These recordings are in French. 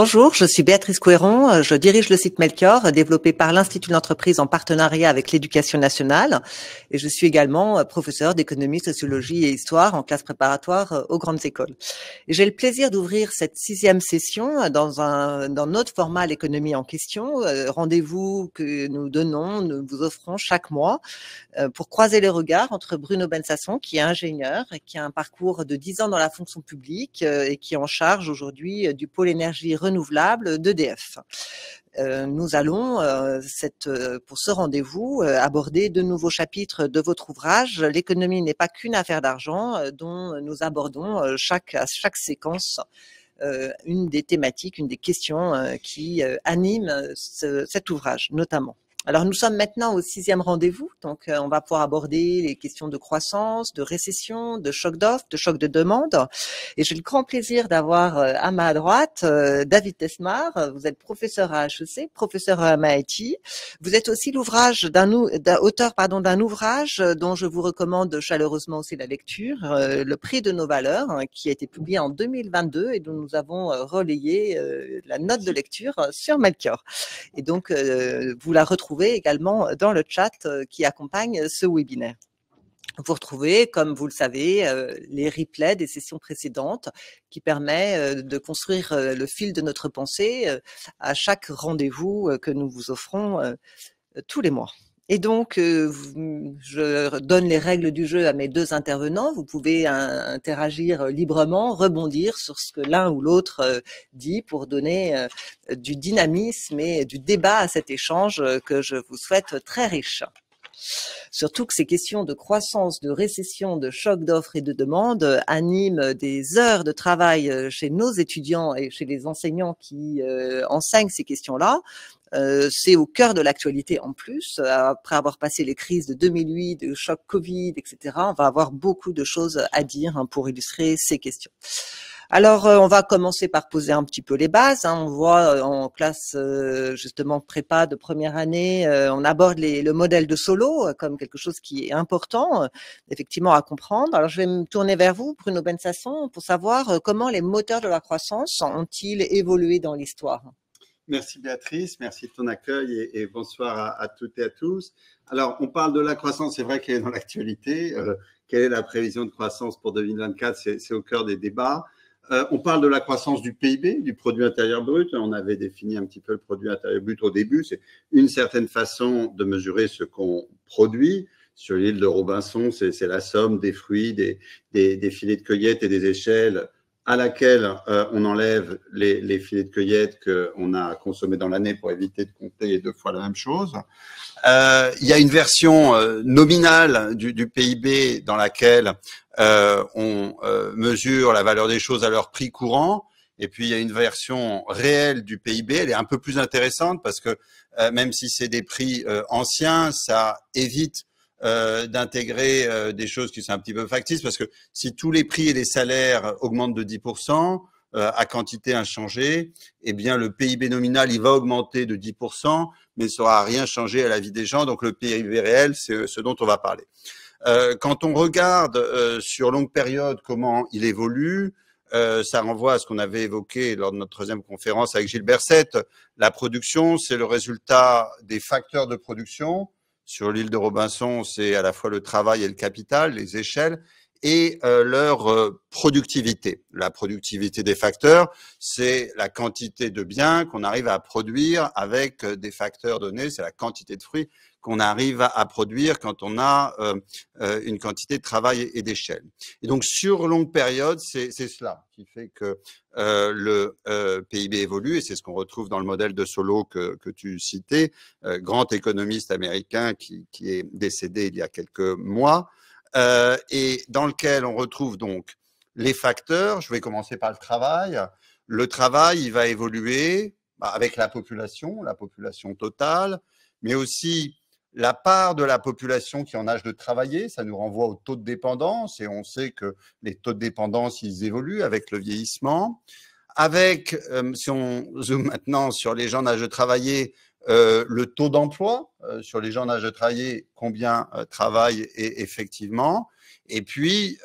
Bonjour, je suis Béatrice Couéron, euh, je dirige le site Melchior, euh, développé par l'Institut d'entreprise en partenariat avec l'éducation nationale, et je suis également euh, professeur d'économie, sociologie et histoire en classe préparatoire aux grandes écoles. J'ai le plaisir d'ouvrir cette sixième session dans, un, dans notre format L'économie en question, rendez-vous que nous donnons, nous vous offrons chaque mois pour croiser les regards entre Bruno Bensasson, qui est ingénieur et qui a un parcours de dix ans dans la fonction publique et qui est en charge aujourd'hui du pôle énergie renouvelable d'EDF. Euh, nous allons, euh, euh, pour ce rendez-vous, aborder de nouveaux chapitres de votre ouvrage. L'économie n'est pas qu'une affaire d'argent, dont nous abordons à chaque séquence une des thématiques, une des questions qui anime cet ouvrage, notamment. Alors nous sommes maintenant au sixième rendez-vous, donc euh, on va pouvoir aborder les questions de croissance, de récession, de choc d'offres, de choc de demande. Et j'ai le grand plaisir d'avoir euh, à ma droite euh, David Tesmar. Vous êtes professeur à HEC, professeur à MIT. Vous êtes aussi l'ouvrage d'un auteur pardon d'un ouvrage dont je vous recommande chaleureusement aussi la lecture, Le prix de nos valeurs, hein, qui a été publié en 2022 et dont nous avons relayé la note de lecture sur Melchior. Et donc vous la retrouvez également euh, dans le chat euh, qui accompagne euh, ce webinaire. Vous retrouvez, comme vous le savez, les replays des sessions précédentes qui permettent de construire le fil de notre pensée à chaque rendez-vous que nous vous offrons tous les mois. Et donc, euh, mm, je donne les règles du jeu à mes deux intervenants. Vous pouvez interagir euh, librement, rebondir sur ce que l'un ou l'autre euh, dit pour donner du dynamisme et du débat à cet échange que je vous souhaite très riche. Surtout que ces questions de croissance, de récession, de choc d'offres et de demandes euh, animent des heures de travail euh, chez nos étudiants et chez les enseignants qui euh, enseignent ces questions-là. c'est au cœur de l'actualité en plus. Après avoir passé les crises de 2008, de choc Covid, etc., on va avoir beaucoup de choses à dire hein, pour illustrer ces questions. Alors, euh, on va commencer par poser un petit peu les bases. Hein. On voit euh, en classe euh, justement prépa de première année, on aborde le modèle de solo comme quelque chose qui est important, effectivement, à comprendre. Alors, je vais me tourner vers vous, Bruno Bensasson, pour savoir comment les moteurs de la croissance ont-ils évolué dans l'histoire. Merci Béatrice, merci de ton accueil et, bonsoir à, toutes et à tous. Alors, on parle de la croissance, c'est vrai qu'elle est dans l'actualité. quelle est la prévision de croissance pour 2024 C'est au cœur des débats. Euh, on parle de la croissance du PIB, du produit intérieur brut. On avait défini un petit peu le produit intérieur brut au début. C'est une certaine façon de mesurer ce qu'on produit. Sur l'île de Robinson, c'est la somme des fruits, des filets de cueillette et des échelles à laquelle euh, on enlève les, les, filets de cueillette que on a consommé dans l'année pour éviter de compter deux fois la même chose. Euh, il y a une version euh, nominale du, du, PIB dans laquelle on mesure la valeur des choses à leur prix courant. Et puis il y a une version réelle du PIB, elle est un peu plus intéressante parce que même si c'est des prix anciens, ça évite euh, d'intégrer euh, des choses qui sont un petit peu factices, parce que si tous les prix et les salaires augmentent de 10%, euh, à quantité inchangée, eh bien le PIB nominal il va augmenter de 10%, mais ça sera rien changé à la vie des gens. Donc le PIB réel, c'est ce dont on va parler. quand on regarde sur longue période comment il évolue, ça renvoie à ce qu'on avait évoqué lors de notre troisième conférence avec Gilbert Sette, La production, c'est le résultat des facteurs de production sur l'île de Robinson, c'est à la fois le travail et le capital, les échelles et euh, leur euh, productivité. La productivité des facteurs, c'est la quantité de biens qu'on arrive à produire avec euh, des facteurs donnés, c'est la quantité de fruits qu'on arrive à, produire quand on a euh, euh, une quantité de travail et d'échelle. Et donc sur longue période, c'est cela qui fait que euh, le PIB évolue, et c'est ce qu'on retrouve dans le modèle de Solo que, que tu citais, grand économiste américain qui, qui, est décédé il y a quelques mois, et dans lequel on retrouve donc les facteurs. Je vais commencer par le travail. Le travail, il va évoluer bah, avec la population, la population totale, mais aussi la part de la population qui est en âge de travailler, ça nous renvoie au taux de dépendance, et on sait que les taux de dépendance, ils évoluent avec le vieillissement. Avec, euh, si on zoome maintenant sur les gens en âge de travailler, euh, le taux d'emploi euh, sur les gens en âge de travailler, combien travaillent et effectivement. Et puis,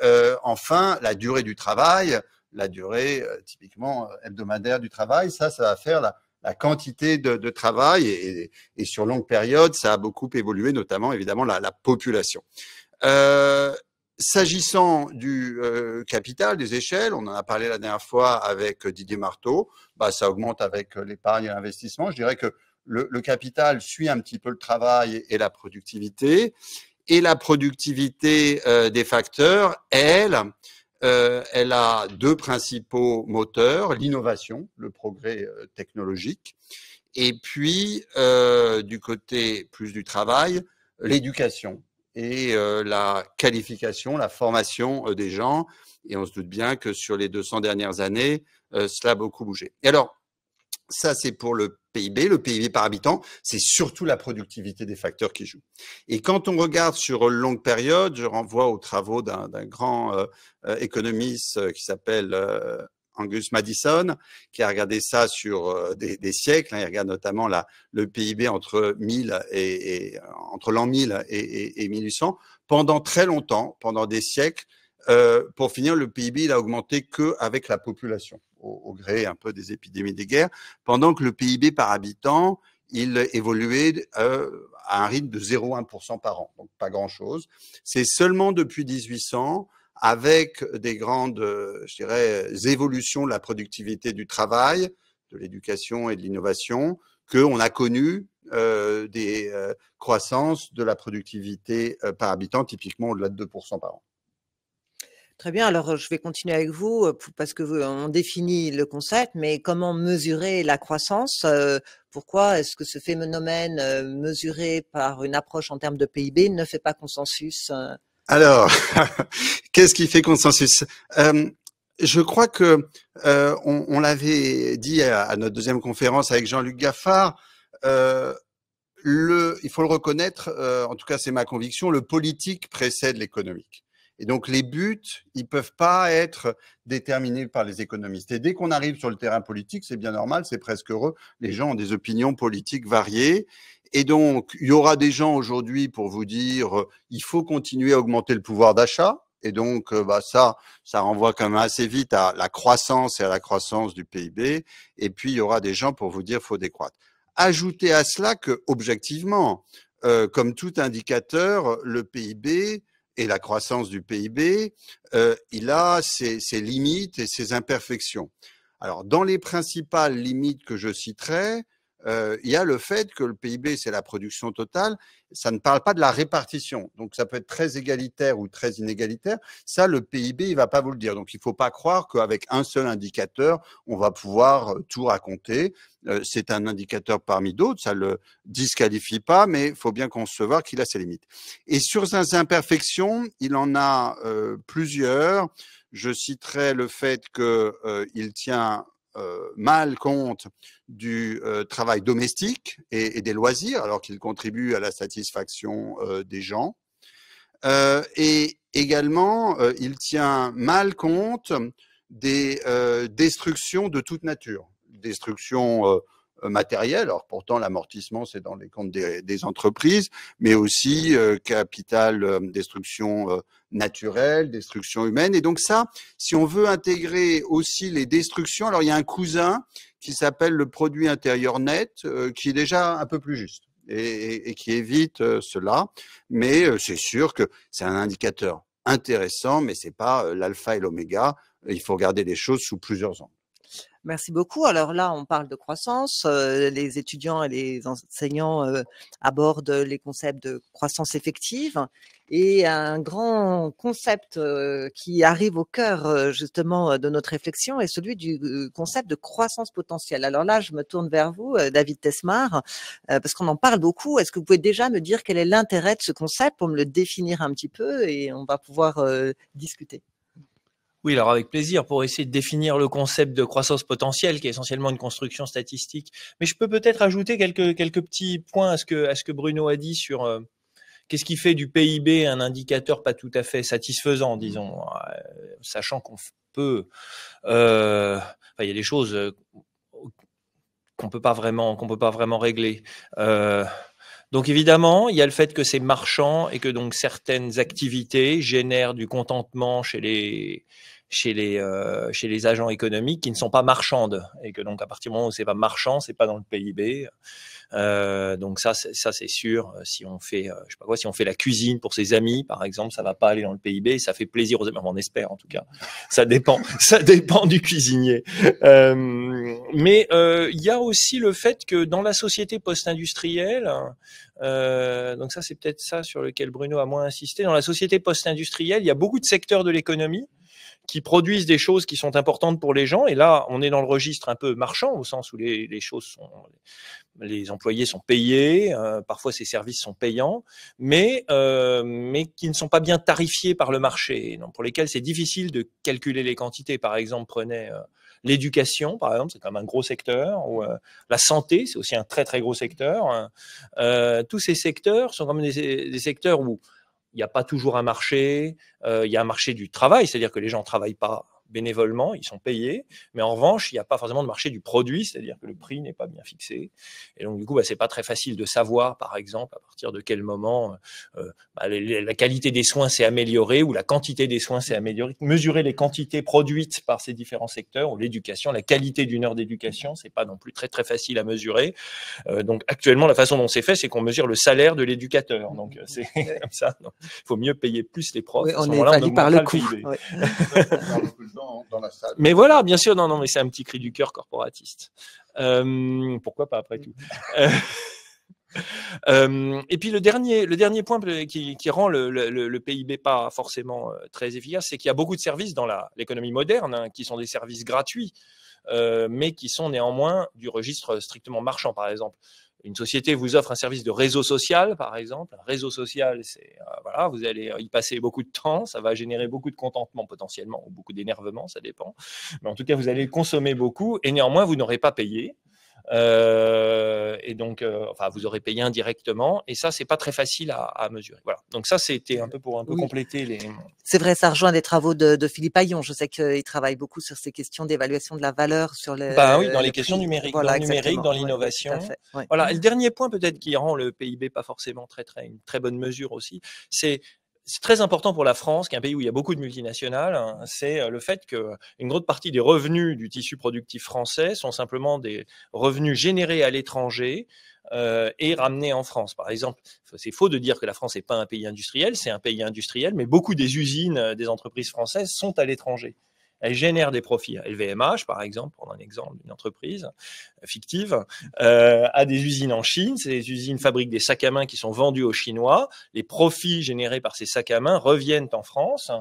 enfin, la durée du travail, la durée typiquement hebdomadaire du travail, ça, ça va faire la, la quantité de, travail et, sur longue période, ça a beaucoup évolué, notamment évidemment la, population. Euh, s'agissant du euh, capital, des échelles, on en a parlé la dernière fois avec Didier Marteau, bah, ça augmente avec l'épargne et l'investissement. Je dirais que le, capital suit un petit peu le travail et la productivité. Et la productivité euh, des facteurs, elle, euh, elle a deux principaux moteurs, l'innovation, le progrès euh, technologique, et puis euh, du côté plus du travail, l'éducation et la qualification, la formation des gens. Et on se doute bien que sur les 200 dernières années, cela a beaucoup bougé. Et alors, ça c'est pour le PIB, le PIB par habitant, c'est surtout la productivité des facteurs qui joue. Et quand on regarde sur une longue période, je renvoie aux travaux d'un grand euh, euh, économiste euh, qui s'appelle Angus Madison, qui a regardé ça sur des, des, siècles. Hein. il regarde notamment la, le PIB entre 1000 et, entre l'an 1000 et, et, et 1800 pendant très longtemps, pendant des siècles. Euh, pour finir, le PIB il a augmenté que avec la population au, gré un peu des épidémies des guerres, pendant que le PIB par habitant, il évoluait euh, à un rythme de 0,1% par an, donc pas grand-chose. C'est seulement depuis 1800, avec des grandes, euh, dirais, évolutions de la productivité du travail, de l'éducation et de l'innovation, qu'on a connu euh, des croissances de la productivité par habitant, typiquement au-delà de 2% par an. Très bien, alors je vais continuer avec vous parce que on définit le concept, mais comment mesurer la croissance Pourquoi est-ce que ce phénomène mesuré par une approche en termes de PIB ne fait pas consensus Alors, qu'est-ce qui fait consensus Je crois que on, l'avait dit à, notre deuxième conférence avec Jean-Luc Gaffard. le, il faut le reconnaître, en tout cas c'est ma conviction, le politique précède l'économique. Et donc les buts, ils peuvent pas être déterminés par les économistes. Et dès qu'on arrive sur le terrain politique, c'est bien normal, c'est presque heureux. Les gens ont des opinions politiques variées. Et donc, il y aura des gens aujourd'hui pour vous dire, euh, il faut continuer à augmenter le pouvoir d'achat. Et donc, euh, bah, ça, ça renvoie quand même assez vite à la croissance et à la croissance du PIB. Et puis, il y aura des gens pour vous dire, faut décroître. Ajoutez à cela que, objectivement, euh, comme tout indicateur, le PIB, et la croissance du PIB, euh, il a ses, ses, limites et ses imperfections. Alors, dans les principales limites que je citerai, euh, il y a le fait que le PIB, c'est la production totale, ça ne parle pas de la répartition. Donc ça peut être très égalitaire ou très inégalitaire. Ça, le PIB, il va pas vous le dire. Donc il faut pas croire qu'avec un seul indicateur, on va pouvoir euh, tout raconter. Euh, c'est un indicateur parmi d'autres, ça le disqualifie pas, mais il faut bien concevoir qu'il a ses limites. Et sur ces imperfections, il en a plusieurs. Je citerai le fait qu'il tient euh, mal compte du euh, travail domestique et, des loisirs, alors qu'il contribue à la satisfaction euh, des gens. et également, il tient mal compte des destructions de toute nature, destructions euh, matériel. Alors pourtant, l'amortissement, c'est dans les comptes des, des entreprises, mais aussi euh, capital euh, destruction naturelle, destruction humaine. Et donc ça, si on veut intégrer aussi les destructions, alors il y a un cousin qui s'appelle le produit intérieur net, qui est déjà un peu plus juste. Et, et, et qui évite cela, mais c'est sûr que c'est un indicateur intéressant, mais c'est pas l'alpha et l'oméga. Il faut regarder les choses sous plusieurs angles. Merci beaucoup. Alors là, on parle de croissance. les étudiants et les enseignants abordent les concepts de croissance effective et un grand concept qui arrive au cœur justement de notre réflexion est celui du concept de croissance potentielle. Alors là, je me tourne vers vous, David Tesmar, parce qu'on en parle beaucoup. Est-ce que vous pouvez déjà me dire quel est l'intérêt de ce concept pour me le définir un petit peu et on va pouvoir discuter oui, alors avec plaisir pour essayer de définir le concept de croissance potentielle qui est essentiellement une construction statistique. Mais je peux peut-être ajouter quelques, quelques petits points à ce, que, à ce que Bruno a dit sur euh, qu'est-ce qui fait du PIB un indicateur pas tout à fait satisfaisant, disons, euh, sachant qu'on peut... Euh, il y a des choses qu'on peut pas vraiment qu'on peut pas vraiment régler. donc évidemment, il y a le fait que c'est marchand et que donc certaines activités génèrent du contentement chez les chez les, euh, chez les agents économiques qui ne sont pas marchandes. Et que donc, à partir du moment où c'est pas marchand, c'est pas dans le PIB. Euh, donc ça, c'est sûr. Euh, si on fait, je sais pas quoi, si on fait la cuisine pour ses amis, par exemple, ça va pas aller dans le PIB. Ça fait plaisir aux amis. On espère en tout cas. Ça dépend. ça dépend du cuisinier. mais il y a aussi le fait que dans la société post-industrielle, donc ça c'est peut-être ça sur lequel Bruno a moins insisté. Dans la société post-industrielle, il y a beaucoup de secteurs de l'économie qui produisent des choses qui sont importantes pour les gens. Et là, on est dans le registre un peu marchand, au sens où les, choses sont, les employés sont payés, euh, parfois ces services sont payants, mais euh, mais qui ne sont pas bien tarifiés par le marché, donc pour lesquels c'est difficile de calculer les quantités. Par exemple, prenez euh, l'éducation, par exemple, c'est quand même un gros secteur, ou la santé, c'est aussi un très très gros secteur. Hein. tous ces secteurs sont quand même des secteurs où il n'y a pas toujours un marché, euh, il y a un marché du travail, c'est-à-dire que les gens ne travaillent pas bénévolement, ils sont payés, mais en revanche, il n'y a pas forcément de marché du produit, c'est-à-dire que le prix n'est pas bien fixé. Et donc, du coup, bah, c'est pas très facile de savoir, par exemple, à partir de quel moment euh, euh, bah, la qualité des soins s'est améliorée ou la quantité des soins s'est améliorée. Mesurer les quantités produites par ces différents secteurs ou l'éducation, la qualité d'une heure d'éducation, c'est pas non plus très très facile à mesurer. Euh, donc, actuellement, la façon dont c'est fait, c'est qu'on mesure le salaire de l'éducateur. Mmh. Donc, euh, c'est comme ça. Il faut mieux payer plus les profs. on est on par le coût. dans, la salle. Mais voilà, bien sûr, non, non, mais c'est un petit cri du cœur corporatiste. Euh, pourquoi pas après tout euh, euh, et puis le dernier, le dernier point qui, rend le, PIB pas forcément très efficace, c'est qu'il y a beaucoup de services dans l'économie moderne hein, qui sont des services gratuits. mais qui sont néanmoins du registre strictement marchand, par exemple une société vous offre un service de réseau social, par exemple. Un réseau social, c'est euh, voilà, vous allez euh, y passer beaucoup de temps, ça va générer beaucoup de contentement potentiellement ou beaucoup d'énervement, ça dépend. Mais en tout cas, vous allez consommer beaucoup et néanmoins vous n'aurez pas payé. Euh, et donc, euh, enfin, vous aurez payé indirectement. Et ça, c'est pas très facile à, mesurer. Voilà. Donc ça, c'était un peu pour un peu compléter les. C'est vrai, ça rejoint des travaux de, Philippe Ayon. Je sais qu'il travaille beaucoup sur ces questions d'évaluation de la valeur sur le. Bah oui, dans les questions numériques, dans l'innovation. Voilà. Mm. le dernier point peut-être qui rend le PIB pas forcément très très une très bonne mesure aussi, c'est c'est très important pour la France, qui est un pays où il y a beaucoup de multinationales, hein, c'est euh, le fait qu'une grande partie des revenus du tissu productif français sont simplement des revenus générés à l'étranger euh, et ramenés en France. Par exemple, c'est faux de dire que la France n'est pas un pays industriel, c'est un pays industriel, mais beaucoup des usines euh, des entreprises françaises sont à l'étranger elle génère des profits. LVMH, par exemple, pour un exemple d'une entreprise fictive, a euh, des usines en Chine. Ces usines fabriquent des sacs à main qui sont vendus aux Chinois. Les profits générés par ces sacs à main reviennent en France.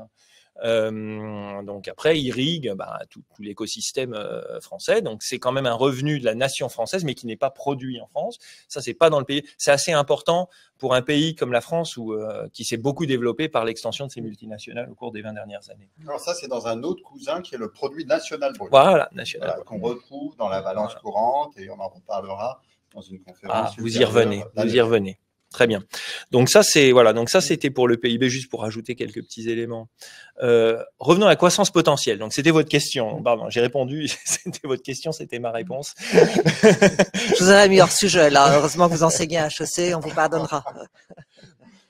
Euh, donc après, irrigue bah, tout, l'écosystème euh, français. Donc c'est quand même un revenu de la nation française, mais qui n'est pas produit en France. Ça, c'est pas dans le pays. C'est assez important pour un pays comme la France, euh, qui s'est beaucoup développé par l'extension de ses multinationales au cours des 20 dernières années. Alors ça, c'est dans un autre cousin qui est le produit national brut. Voilà, national. qu'on retrouve dans la balance courante et on en reparlera dans une conférence. Ah, vous y revenez, vous y revenez. Très bien. Donc ça, c'est voilà. Donc ça, mm. c'était pour le PIB, juste pour ajouter quelques petits éléments. Euh, revenons à la croissance potentielle. Donc c'était votre question. Mm. Pardon, j'ai répondu. c'était votre question, c'était ma réponse. je vous ai mis hors sujet là. Heureusement que vous enseignez à HEC, on vous pardonnera.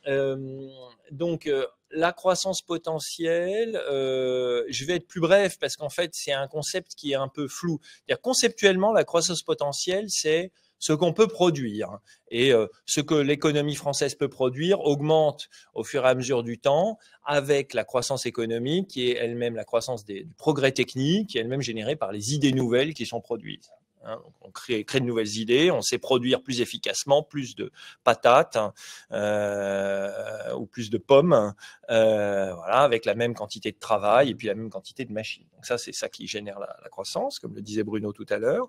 Euh, donc euh, la croissance potentielle, je vais être plus bref parce qu'en fait, c'est un concept qui est un peu flou. Car conceptuellement, la croissance potentielle, c'est ce qu'on peut produire. Et euh, ce que l'économie française peut produire augmente au fur et à mesure du temps avec la croissance économique qui est elle-même la croissance des, progrès techniques qui elle-même générée par les idées nouvelles qui sont produites. Hein, on crée, de nouvelles idées, on sait produire plus efficacement, plus de patates hein, euh, ou plus de pommes, euh, voilà, avec la même quantité de travail et puis la même quantité de machines. Donc ça, c'est ça qui génère la, la, croissance, comme le disait Bruno tout à l'heure.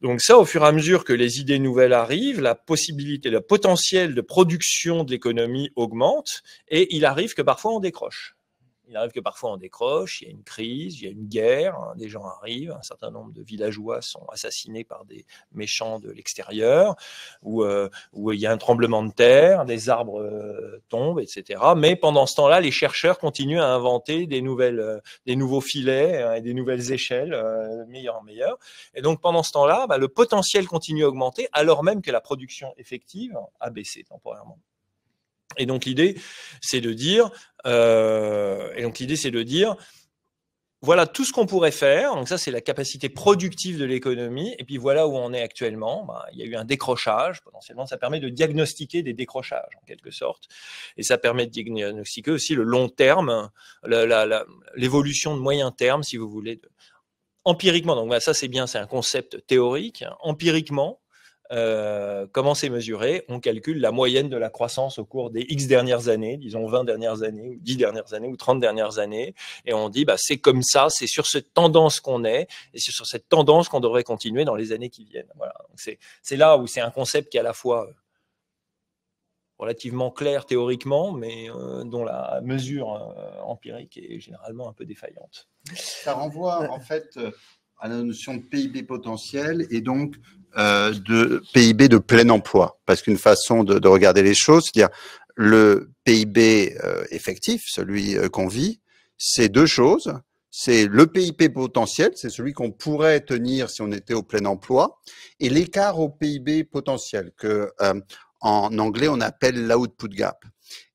Donc ça, au fur et à mesure que les idées nouvelles arrivent, la possibilité, le potentiel de production de l'économie augmente et il arrive que parfois on décroche il arrive que parfois on décroche, il y a une crise, il y a une guerre, hein, des gens arrivent, un certain nombre de villageois sont assassinés par des méchants de l'extérieur, ou euh, où il y a un tremblement de terre, des arbres euh, tombent, etc. Mais pendant ce temps-là, les chercheurs continuent à inventer des nouvelles, euh, des nouveaux filets hein, et des nouvelles échelles, meilleures en meilleur. Et donc pendant ce temps-là, bah, le potentiel continue à augmenter, alors même que la production effective a baissé temporairement. Et donc l'idée, c'est de dire, euh, et donc l'idée, c'est de dire, voilà tout ce qu'on pourrait faire. Donc ça, c'est la capacité productive de l'économie. Et puis voilà où on est actuellement. Ben, il y a eu un décrochage. Potentiellement, ça permet de diagnostiquer des décrochages en quelque sorte. Et ça permet de diagnostiquer aussi le long terme, l'évolution de moyen terme, si vous voulez. empiriquement, donc ben, ça c'est bien, c'est un concept théorique. Empiriquement, euh, comment c'est mesuré On calcule la moyenne de la croissance au cours des X dernières années, disons 20 dernières années, ou 10 dernières années, ou 30 dernières années, et on dit bah, c'est comme ça, c'est sur cette tendance qu'on est, et c'est sur cette tendance qu'on devrait continuer dans les années qui viennent. Voilà. C'est là où c'est un concept qui est à la fois euh, relativement clair théoriquement, mais euh, dont la mesure empirique est généralement un peu défaillante. Ça renvoie en fait à la notion de PIB potentiel et donc euh, de PIB de plein emploi, parce qu'une façon de, regarder les choses, c'est-à-dire le PIB euh, effectif, celui euh, qu'on vit, c'est deux choses. C'est le PIB potentiel, c'est celui qu'on pourrait tenir si on était au plein emploi, et l'écart au PIB potentiel, que en anglais on appelle l'output gap.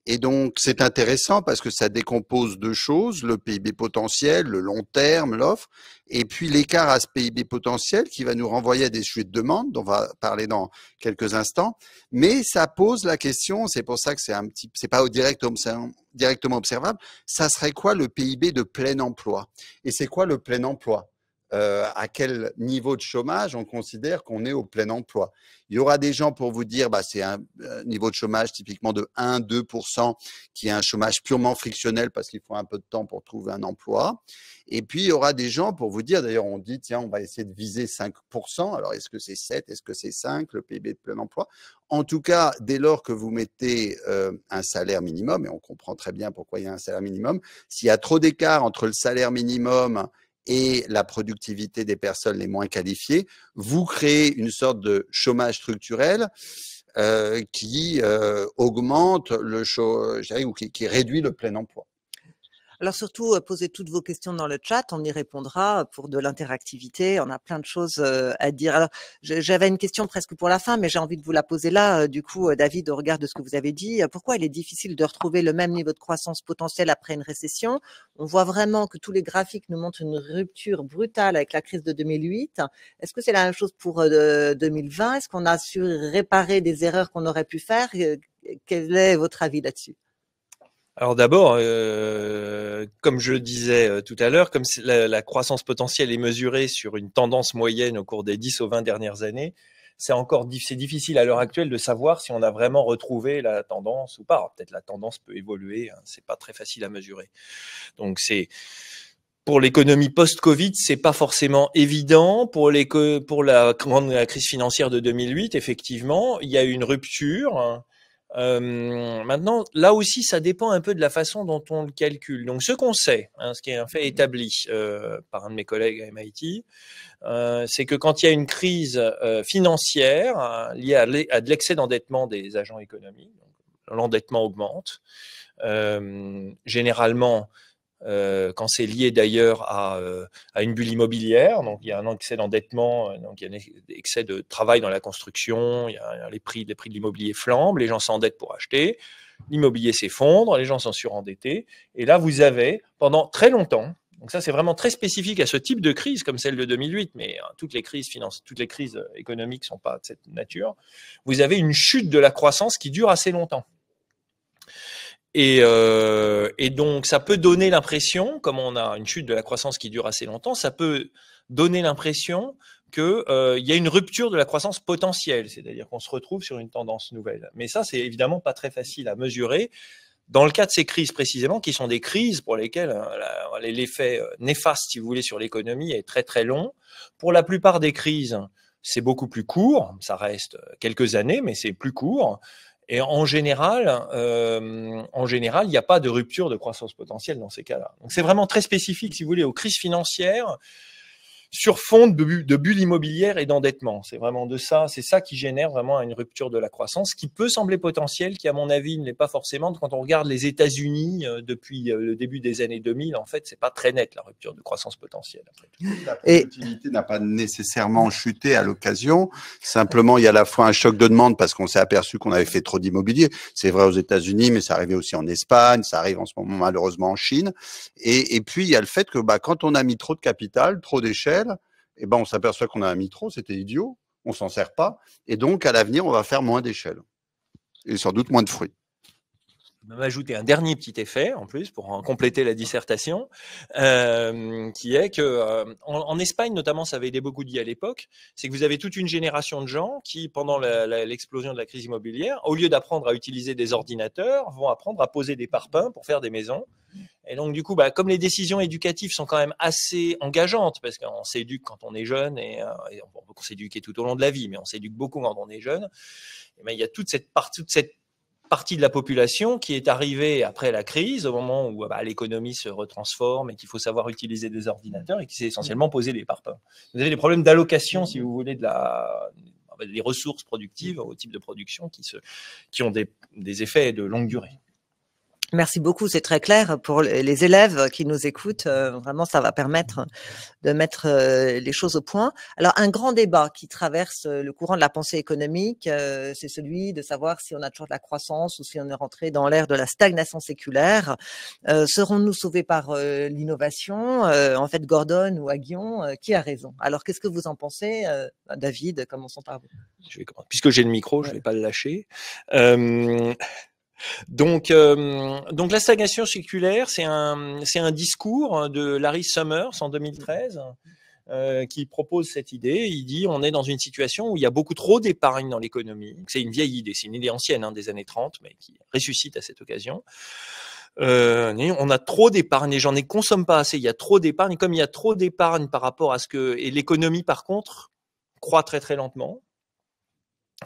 Et donc, c'est intéressant parce que ça décompose deux choses, le PIB potentiel, le long terme, l'offre, et puis l'écart à ce PIB potentiel qui va nous renvoyer à des sujets de demande, dont on va parler dans quelques instants. Mais ça pose la question, c'est pour ça que c'est un petit, c'est pas directement observable, ça serait quoi le PIB de plein emploi? Et c'est quoi le plein emploi? Euh, à quel niveau de chômage on considère qu'on est au plein emploi. Il y aura des gens pour vous dire, bah, c'est un euh, niveau de chômage typiquement de 1-2%, qui est un chômage purement frictionnel parce qu'il faut un peu de temps pour trouver un emploi. Et puis, il y aura des gens pour vous dire, d'ailleurs, on dit, tiens, on va essayer de viser 5%. Alors, est-ce que c'est 7 Est-ce que c'est 5 Le PIB de plein emploi En tout cas, dès lors que vous mettez euh, un salaire minimum, et on comprend très bien pourquoi il y a un salaire minimum, s'il y a trop d'écart entre le salaire minimum et la productivité des personnes les moins qualifiées, vous créez une sorte de chômage structurel euh, qui euh, augmente le chômage, ou qui réduit le plein emploi. Alors surtout, posez toutes vos questions dans le chat, on y répondra pour de l'interactivité. On a plein de choses à dire. Alors, j'avais une question presque pour la fin, mais j'ai envie de vous la poser là. Du coup, David, au regard de ce que vous avez dit, pourquoi il est difficile de retrouver le même niveau de croissance potentielle après une récession On voit vraiment que tous les graphiques nous montrent une rupture brutale avec la crise de 2008. Est-ce que c'est la même chose pour 2020 Est-ce qu'on a su réparer des erreurs qu'on aurait pu faire Quel est votre avis là-dessus alors d'abord, euh, comme je le disais euh, tout à l'heure, comme la, croissance potentielle est mesurée sur une tendance moyenne au cours des 10 aux 20 dernières années, c'est encore difficile à l'heure actuelle de savoir si on a vraiment retrouvé la tendance ou pas. Peut-être la tendance peut évoluer, hein, c'est pas très facile à mesurer. Donc c'est pour l'économie post-Covid, c'est pas forcément évident. Pour, la, crise financière de 2008, effectivement, il y a eu une rupture. Hein, euh, maintenant, là aussi, ça dépend un peu de la façon dont on le calcule. Donc, ce qu'on sait, hein, ce qui est un fait mhm. établi euh, par un de mes collègues à MIT, euh, c'est que quand il y a une crise financière hein, liée à, à de l'excès d'endettement des agents économiques, l'endettement augmente. généralement, euh, quand c'est lié d'ailleurs euh, à, une bulle immobilière. Donc il y a un excès d'endettement, euh, donc il y a un excès de travail dans la construction, il y a les prix, les prix de l'immobilier flambent, les gens s'endettent pour acheter, l'immobilier s'effondre, les gens sont surendettés. Et là, vous avez pendant très longtemps, donc ça c'est vraiment très spécifique à ce type de crise comme celle de 2008, mais hein, toutes les crises toutes les crises économiques ne sont pas de cette nature. Vous avez une chute de la croissance qui dure assez longtemps. Euh, et, donc, ça peut donner l'impression, comme on a une chute de la croissance qui dure assez longtemps, ça peut donner l'impression qu'il euh, y a une rupture de la croissance potentielle, c'est-à-dire qu'on se retrouve sur une tendance nouvelle. Mais ça, c'est évidemment pas très facile à mesurer. Dans le cas de ces crises précisément, qui sont des crises pour lesquelles hein, l'effet euh, néfaste, si vous voulez, sur l'économie est très très long. Pour la plupart des crises, c'est beaucoup plus court, ça reste euh, quelques années, mais c'est plus court. Et en général, euh, en général, il n'y a pas de rupture de croissance potentielle dans ces cas-là. Donc c'est vraiment très spécifique, si vous voulez, aux crises financières, sur fond de, de bulles immobilières et d'endettement. C'est vraiment de ça, c'est ça qui génère vraiment une rupture de la croissance, qui peut sembler potentielle, qui à mon avis ne l'est pas forcément. Quand on regarde les États-Unis euh, depuis euh, le début des années 2000, en fait, c'est pas très net la rupture de croissance potentielle. La productivité n'a pas nécessairement chuté à l'occasion. Simplement, il y a à la fois un choc de demande parce qu'on s'est aperçu qu'on avait fait trop d'immobilier. C'est vrai aux États-Unis, mais ça arrivait aussi en Espagne, ça arrive en ce moment malheureusement en Chine. Et, puis il y a le fait que bah, quand on a mis trop de capital, trop d'échelle, et eh ben, on s'aperçoit qu'on a un trop c'était idiot, on s'en sert pas, et donc à l'avenir, on va faire moins d'échelles et sans doute moins de fruits peux même ajouter un dernier petit effet en plus pour compléter la dissertation, euh, qui est que euh, en, Espagne notamment, ça avait été beaucoup dit à l'époque, c'est que vous avez toute une génération de gens qui, pendant l'explosion de la crise immobilière, au lieu d'apprendre à utiliser des ordinateurs, vont apprendre à poser des parpaings pour faire des maisons. Et donc, du coup, bah, comme les décisions éducatives sont quand même assez engageantes, parce qu'on s'éduque quand on est jeune, et, euh, on, peut s'éduquer tout au long de la vie, mais on s'éduque beaucoup quand on est jeune, et eh ben, il y a toute cette, part, toute cette partie de la population qui est arrivée après la crise, au moment où bah, l'économie se retransforme et qu'il faut savoir utiliser des ordinateurs et qui s'est essentiellement posé des parpaings. Hein. Vous avez des problèmes d'allocation, si vous voulez, de la, des ressources productives au type de production qui, se, qui ont des, des effets de longue durée. Merci beaucoup, c'est très clair pour les élèves qui nous écoutent. Euh, vraiment, ça va permettre de mettre euh, les choses au point. Alors, un grand débat qui traverse euh, le courant de la pensée économique, c'est celui de savoir si on a toujours de la croissance ou si on est rentré dans l'ère de la stagnation séculaire. Serons-nous sauvés par l'innovation En fait, Gordon ou Aguillon, qui a raison Alors, qu'est-ce que vous en pensez, David Commençons par vous. puisque j'ai le micro, je ne vais pas le lâcher. Donc, euh, donc la stagnation circulaire, c'est un, c'est un discours de Larry Summers en 2013 euh, qui propose cette idée. Il dit on est dans une situation où il y a beaucoup trop d'épargne dans l'économie. C'est une vieille idée, c'est une idée ancienne hein, des années 30, mais qui ressuscite à cette occasion. Euh, on a trop d'épargne et j'en ne consomme pas assez. Il y a trop d'épargne. Comme il y a trop d'épargne par rapport à ce que et l'économie par contre croît très très lentement.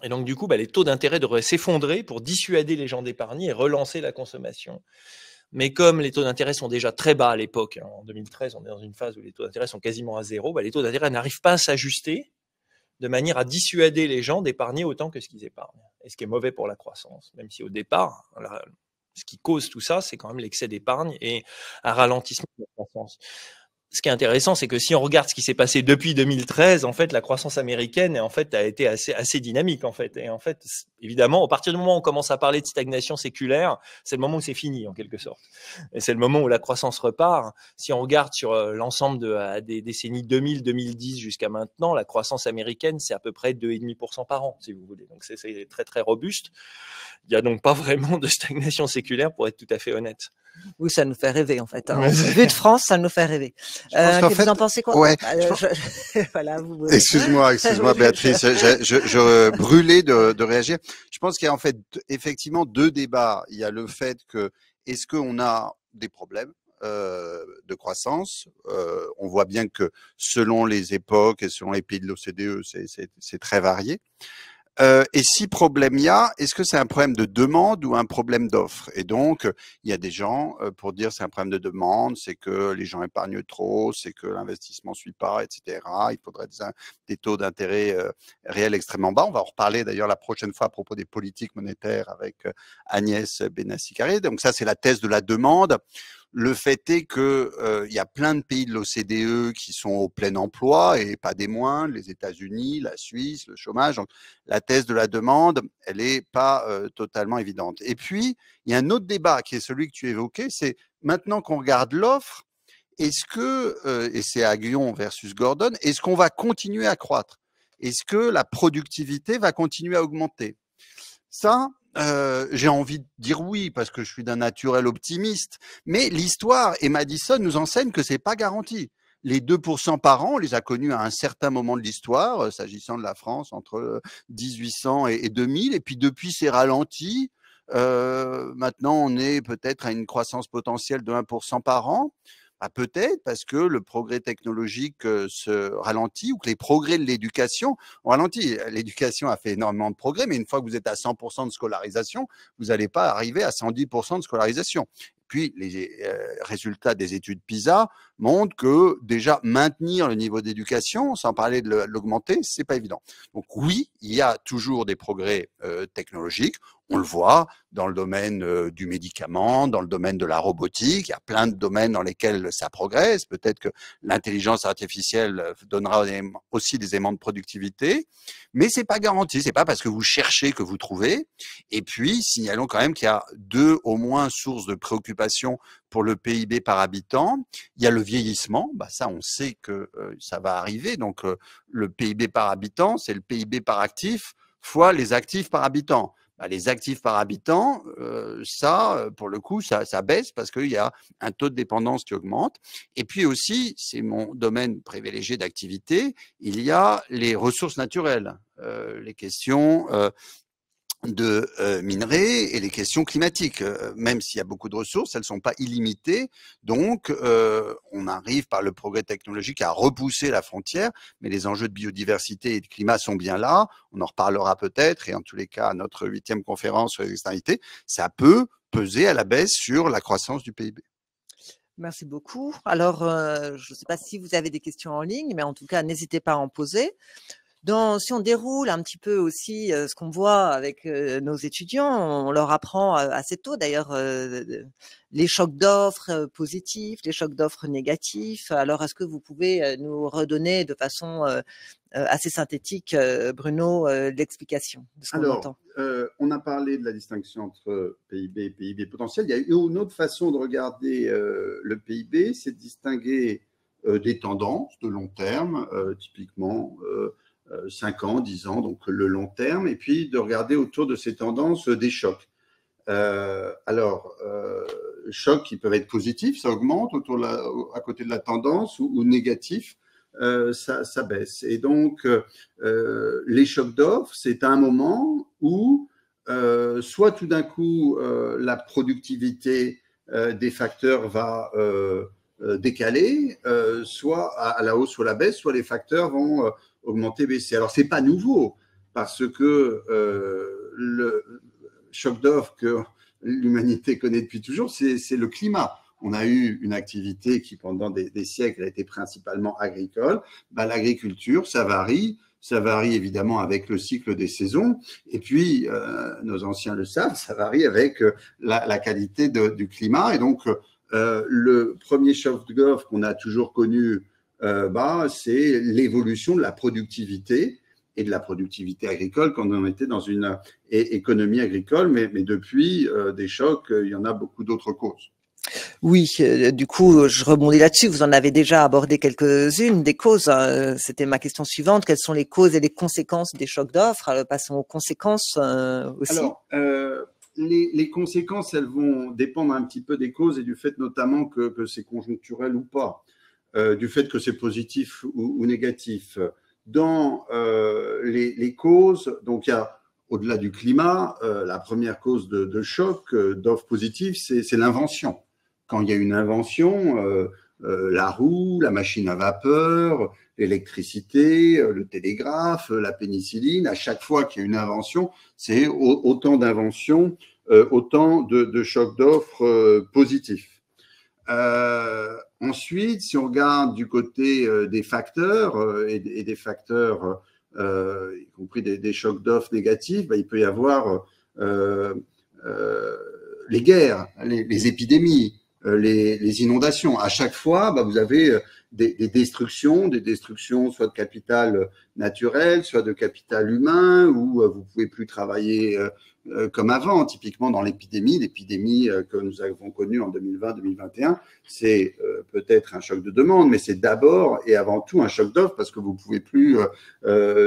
Et donc, du coup, bah, les taux d'intérêt devraient s'effondrer pour dissuader les gens d'épargner et relancer la consommation. Mais comme les taux d'intérêt sont déjà très bas à l'époque, hein, en 2013, on est dans une phase où les taux d'intérêt sont quasiment à zéro, bah, les taux d'intérêt n'arrivent pas à s'ajuster de manière à dissuader les gens d'épargner autant que ce qu'ils épargnent. Et ce qui est mauvais pour la croissance, même si au départ, ce qui cause tout ça, c'est quand même l'excès d'épargne et un ralentissement de la croissance ce qui est intéressant, c'est que si on regarde ce qui s'est passé depuis 2013, en fait, la croissance américaine, en fait, a été assez, assez dynamique, en fait. Et en fait, évidemment, au partir du moment où on commence à parler de stagnation séculaire, c'est le moment où c'est fini, en quelque sorte. Et c'est le moment où la croissance repart. Si on regarde sur euh, l'ensemble de, euh, des décennies 2000, 2010 jusqu'à maintenant, la croissance américaine, c'est à peu près 2,5% par an, si vous voulez. Donc, c'est très, très robuste. Il n'y a donc pas vraiment de stagnation séculaire, pour être tout à fait honnête. Oui, ça nous fait rêver en fait. Hein. Vu de France, ça nous fait rêver. Euh, Qu'est-ce vous en pensez quoi Excuse-moi, excuse-moi, Béatrice, je, brûlais de, réagir. Je pense qu'il y a en fait effectivement deux débats. Il y a le fait que est-ce qu'on a des problèmes euh, de croissance. Euh, on voit bien que selon les époques et selon les pays de l'OCDE, c'est très varié. Euh, et si problème il y a, est-ce que c'est un problème de demande ou un problème d'offre Et donc, il y a des gens euh, pour dire c'est un problème de demande, c'est que les gens épargnent trop, c'est que l'investissement suit pas, etc. Il faudrait des, des taux d'intérêt euh, réels extrêmement bas. On va en reparler d'ailleurs la prochaine fois à propos des politiques monétaires avec Agnès benassi Donc ça, c'est la thèse de la demande. Le fait est que euh, il y a plein de pays de l'OCDE qui sont au plein emploi et pas des moindres, les États-Unis, la Suisse, le chômage. Donc, la thèse de la demande, elle n'est pas euh, totalement évidente. Et puis, il y a un autre débat qui est celui que tu évoquais, c'est maintenant qu'on regarde l'offre, est-ce que, euh, et c'est Aguillon versus Gordon, est-ce qu'on va continuer à croître Est-ce que la productivité va continuer à augmenter Ça, euh, j'ai envie de dire oui parce que je suis d'un naturel optimiste, mais l'histoire et Madison nous enseigne que c'est pas garanti. Les 2% par an, on les a connus à un certain moment de l'histoire, euh, s'agissant de la France entre 1800 euh, et, 2000, et puis depuis c'est ralenti. maintenant, on est peut-être à une croissance potentielle de 1% par an. Ah, peut-être parce que le progrès technologique euh, se ralentit ou que les progrès de l'éducation ont ralenti. Euh, l'éducation a fait énormément de progrès, mais une fois que vous êtes à 100% de scolarisation, vous n'allez pas arriver à 110% de scolarisation. Puis les euh, résultats des études PISA montre que déjà maintenir le niveau d'éducation, sans parler de l'augmenter, c'est pas évident. Donc oui, il y a toujours des progrès euh, technologiques. On le voit dans le domaine euh, du médicament, dans le domaine de la robotique. Il y a plein de domaines dans lesquels ça progresse. Peut-être que l'intelligence artificielle euh, donnera aussi des éléments de productivité, mais c'est pas garanti. C'est pas parce que vous cherchez que vous trouvez. Et puis signalons quand même qu'il y a deux au moins sources de préoccupation pour le PIB par habitant. Il y a le vieillissement, bah ça on sait que euh, ça va arriver. Donc euh, le PIB par habitant, c'est le PIB par actif fois les actifs par habitant. Bah, les actifs par habitant, euh, ça, pour le coup, ça, ça baisse parce qu'il y a un taux de dépendance qui augmente. Et puis aussi, c'est mon domaine privilégié d'activité, il y a les ressources naturelles, les questions de euh, minerais et les questions climatiques. Euh, même s'il y a beaucoup de ressources, elles ne sont pas illimitées. Donc, euh, on arrive par le progrès technologique à repousser la frontière, mais les enjeux de biodiversité et de climat sont bien là. On en reparlera peut-être, et en tous les cas, à notre huitième conférence sur les externalités, ça peut peser à la baisse sur la croissance du PIB. Merci beaucoup. Alors, je ne sais pas si vous avez des questions en ligne, mais en tout cas, n'hésitez pas à en poser si on déroule un petit peu aussi ce qu'on voit avec nos étudiants, on leur apprend assez tôt d'ailleurs les chocs d'offres positifs, les chocs d'offres négatifs. Alors est-ce que vous pouvez nous redonner de façon assez synthétique, Bruno, l'explication de ce qu'on entend On a parlé de la distinction entre PIB et PIB potentiel. Il y a une autre façon de regarder le PIB, c'est de distinguer des tendances de long terme, typiquement. 5 euh, ans, 10 ans, donc le long terme, et puis de regarder autour de ces tendances euh, des chocs. Euh, alors, chocs qui peuvent être positifs, ça augmente autour à côté de la tendance, ou, négatif négatifs, ça, ça, baisse. Et donc, les chocs d'offres, c'est un moment où soit tout d'un coup la productivité des facteurs va euh, décalé, euh, soit à, la hausse, soit à la baisse, soit les facteurs vont euh, augmenter, baisser. Alors, ce pas nouveau, parce que le choc d'offre que l'humanité connaît depuis toujours, c'est le climat. On a eu une activité qui, pendant des, siècles, a été principalement agricole. Bah L'agriculture, ça varie. Ça varie évidemment avec le cycle des saisons. Et puis, nos anciens le savent, ça varie avec la, qualité du climat. Et donc, euh, le premier choc d'offre qu'on a toujours connu, euh, bah, c'est l'évolution de la productivité et de la productivité agricole quand on était dans une économie agricole, mais, depuis euh, des chocs, il y en a beaucoup d'autres causes. Oui, du coup, je rebondis là-dessus. Vous en avez déjà abordé quelques-unes des causes. Hein. C'était ma question suivante. Quelles sont les causes et les conséquences des chocs d'offres Passons aux conséquences aussi. Alors, les, conséquences, elles vont dépendre un petit peu des causes et du fait notamment que, c'est conjoncturel ou pas, euh, du fait que c'est positif ou, négatif. Dans euh, les, causes, donc il y a au-delà du climat, euh, la première cause de, de choc, d'offre positive, c'est l'invention. Quand il y a une invention, euh, la roue, la machine à vapeur, l'électricité, euh, le télégraphe, euh, la pénicilline. À chaque fois qu'il y a une invention, c'est autant d'inventions, autant de, chocs d'offres positifs. ensuite, si on regarde du côté des facteurs et, des facteurs, y compris des, chocs d'offres négatifs, bah, il peut y avoir les guerres, les épidémies, euh, les, les, inondations. À chaque fois, bah, vous avez euh, des, des, destructions, des destructions soit de capital euh, naturel, soit de capital humain, où vous pouvez plus travailler comme avant. Typiquement, dans l'épidémie, l'épidémie que nous avons connue en 2020-2021, c'est peut-être un choc de demande, mais c'est d'abord et avant tout un choc d'offre parce que vous pouvez plus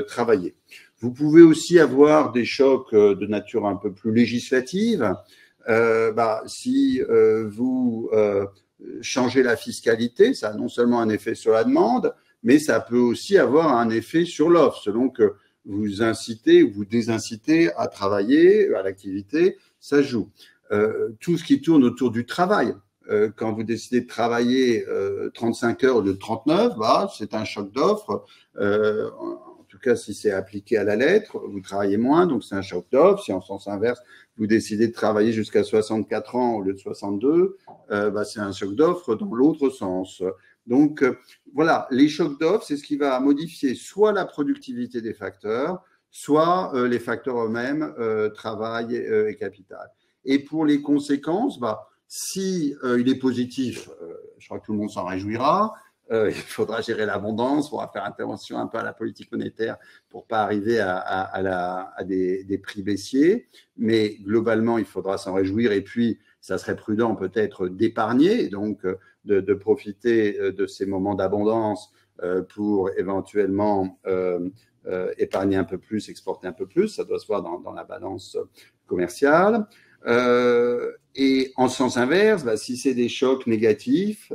travailler. Vous pouvez aussi avoir des chocs de nature un peu plus législative. Euh, bah, si euh, vous euh, changez la fiscalité, ça a non seulement un effet sur la demande, mais ça peut aussi avoir un effet sur l'offre, selon que vous incitez ou vous désincitez à travailler, à l'activité, ça joue. tout ce qui tourne autour du travail. quand vous décidez de travailler 35 heures au lieu de 39, bah, c'est un choc d'offre en tout cas si c'est appliqué à la lettre, vous travaillez moins, donc c'est un choc d'offre. Si en sens inverse, vous décidez de travailler jusqu'à 64 ans au lieu de 62, euh, bah, c'est un choc d'offre dans l'autre sens. Donc euh, voilà, les chocs d'offre, c'est ce qui va modifier soit la productivité des facteurs, soit euh, les facteurs eux-mêmes, travail et capital. Et pour les conséquences, bah, si il est positif, je crois que tout le monde s'en réjouira. Euh, il faudra gérer l'abondance, il faudra faire intervention un peu à la politique monétaire pour pas arriver à, à, à, la, à des, des, prix baissiers. Mais globalement, il faudra s'en réjouir. Et puis, ça serait prudent peut-être d'épargner, donc euh, de, de, profiter euh, de ces moments d'abondance euh, pour éventuellement épargner un peu plus, exporter un peu plus. Ça doit se voir dans, dans la balance commerciale. et en sens inverse, bah, si c'est des chocs négatifs,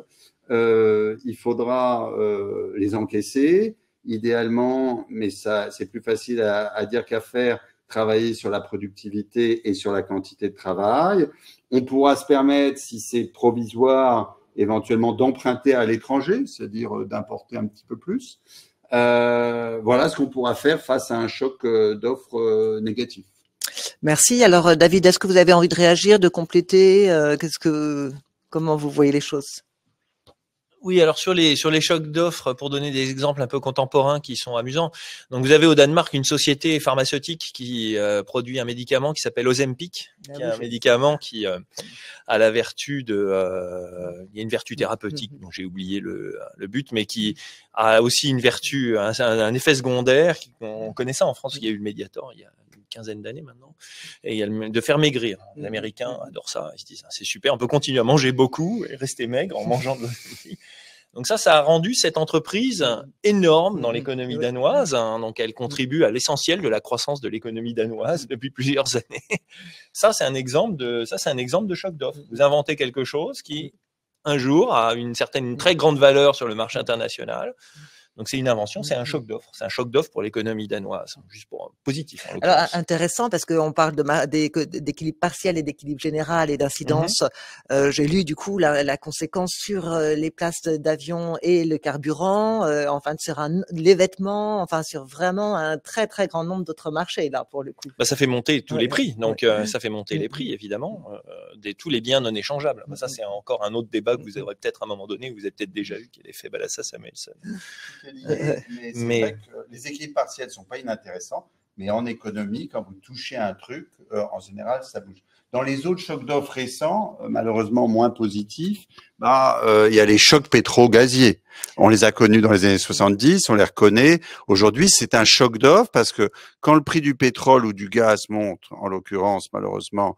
euh, il faudra euh, les encaisser. Idéalement, mais ça c'est plus facile à, dire qu'à faire, travailler sur la productivité et sur la quantité de travail. On pourra se permettre, si c'est provisoire, éventuellement d'emprunter à l'étranger, c'est-à-dire euh, d'importer un petit peu plus. voilà ce qu'on pourra faire face à un choc d'offres négatif. Merci. Alors, David, est-ce que vous avez envie de réagir, de compléter Qu'est-ce que, comment vous voyez les choses oui, alors sur les, sur les chocs d'offres, pour donner des exemples un peu contemporains qui sont amusants, donc vous avez au Danemark une société pharmaceutique qui euh, produit un médicament qui s'appelle Ozempic, ah qui est un médicament qui euh, a la vertu de... Euh, il y a une vertu thérapeutique, dont j'ai oublié le, but, mais qui a aussi une vertu, un, effet secondaire, on connaît ça en France, il y a eu le Mediator il y quinzaine d'années maintenant, et de faire maigrir. Mmh, mmh, l'américain mmh. adore ça. Ils se disent, c'est super, on peut continuer à manger beaucoup et rester maigre en mangeant de Donc ça, ça a rendu cette entreprise énorme dans l'économie danoise. Hein, donc elle contribue à l'essentiel de la croissance de l'économie danoise depuis plusieurs années. Ça, c'est un exemple de ça, c'est un exemple de choc d'offre. Vous inventez quelque chose qui un jour a une certaine une très grande valeur sur le marché international. Donc c'est une invention, c'est un mm-hmm. choc d'offre. c'est un choc d'offre pour l'économie danoise, hein, juste pour positif. Alors intéressant parce qu'on parle d'équilibre partiel et d'équilibre général et d'incidence. Mm-hmm. Euh, j'ai lu du coup la, conséquence sur euh, les places d'avion et le carburant, euh, enfin sur les vêtements, enfin sur vraiment un très très grand nombre d'autres marchés là pour le coup. Bah, ça fait monter tous les prix, donc mm-hmm. ça fait monter les prix évidemment des tous les biens non échangeables. Bah, ça c'est encore un autre débat que vous aurez peut-être à un moment donné, vous avez peut-être déjà eu qui est l'effet Balassa Samuelson. mais les équipes partiels ne sont pas inintéressants, mais en économie, quand vous touchez un truc, euh, en général, ça bouge. Dans les autres chocs d'offres récents, euh, malheureusement moins positifs, bah, euh, il y a les chocs pétro-gaziers. On les a connus dans les années 70, on les reconnaît. Aujourd'hui, c'est un choc d'offres parce que quand le prix du pétrole ou du gaz monte, en l'occurrence, malheureusement,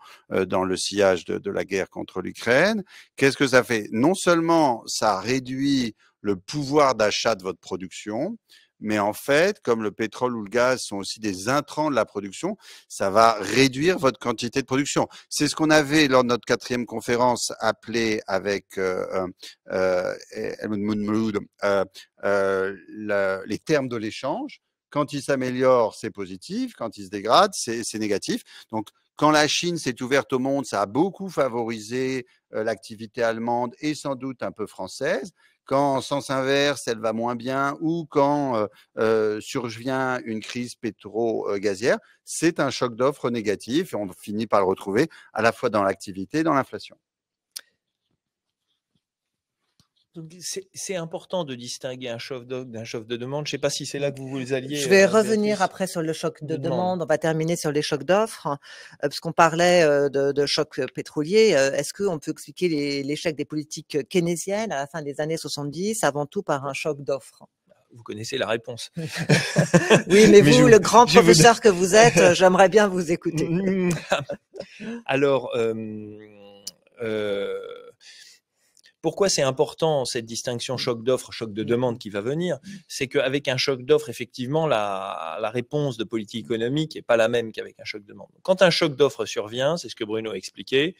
dans le sillage de, de la guerre contre l'Ukraine, qu'est-ce que ça fait Non seulement ça réduit le pouvoir d'achat de votre production. Mais en fait, comme le pétrole ou le gaz sont aussi des intrants de la production, ça va réduire votre quantité de production. C'est ce qu'on avait lors de notre quatrième conférence appelée avec euh, euh, euh, euh, euh les termes de l'échange. Quand ils s'améliorent, c'est positif. Quand ils se dégradent, c'est négatif. Donc, quand la Chine s'est ouverte au monde, ça a beaucoup favorisé l'activité allemande et sans doute un peu française quand en sens inverse, elle va moins bien, ou quand euh, euh, survient une crise pétro-gazière, c'est un choc d'offres négatif et on finit par le retrouver à la fois dans l'activité et dans l'inflation c'est important de distinguer un choc d'un choc de demande. Je ne sais pas si c'est là que vous vous alliez. Je vais euh, revenir après sur le choc de, demande. On va terminer sur les chocs d'offres, hein, euh, parce qu'on parlait euh, de, de, choc pétrolier. Est-ce qu'on peut expliquer l'échec des politiques keynésiennes à la fin des années 70, avant tout par un choc d'offres vous connaissez la réponse. oui, mais, vous, le grand professeur que vous êtes, j'aimerais bien vous écouter. Alors, pourquoi c'est important cette distinction mmh. choc d'offre, choc de mmh. demande qui va venir mmh. C'est qu'avec un choc d'offre, effectivement, la, réponse de politique économique n'est pas la même qu'avec un choc de demande. Quand un choc d'offre survient, c'est ce que Bruno a expliqué,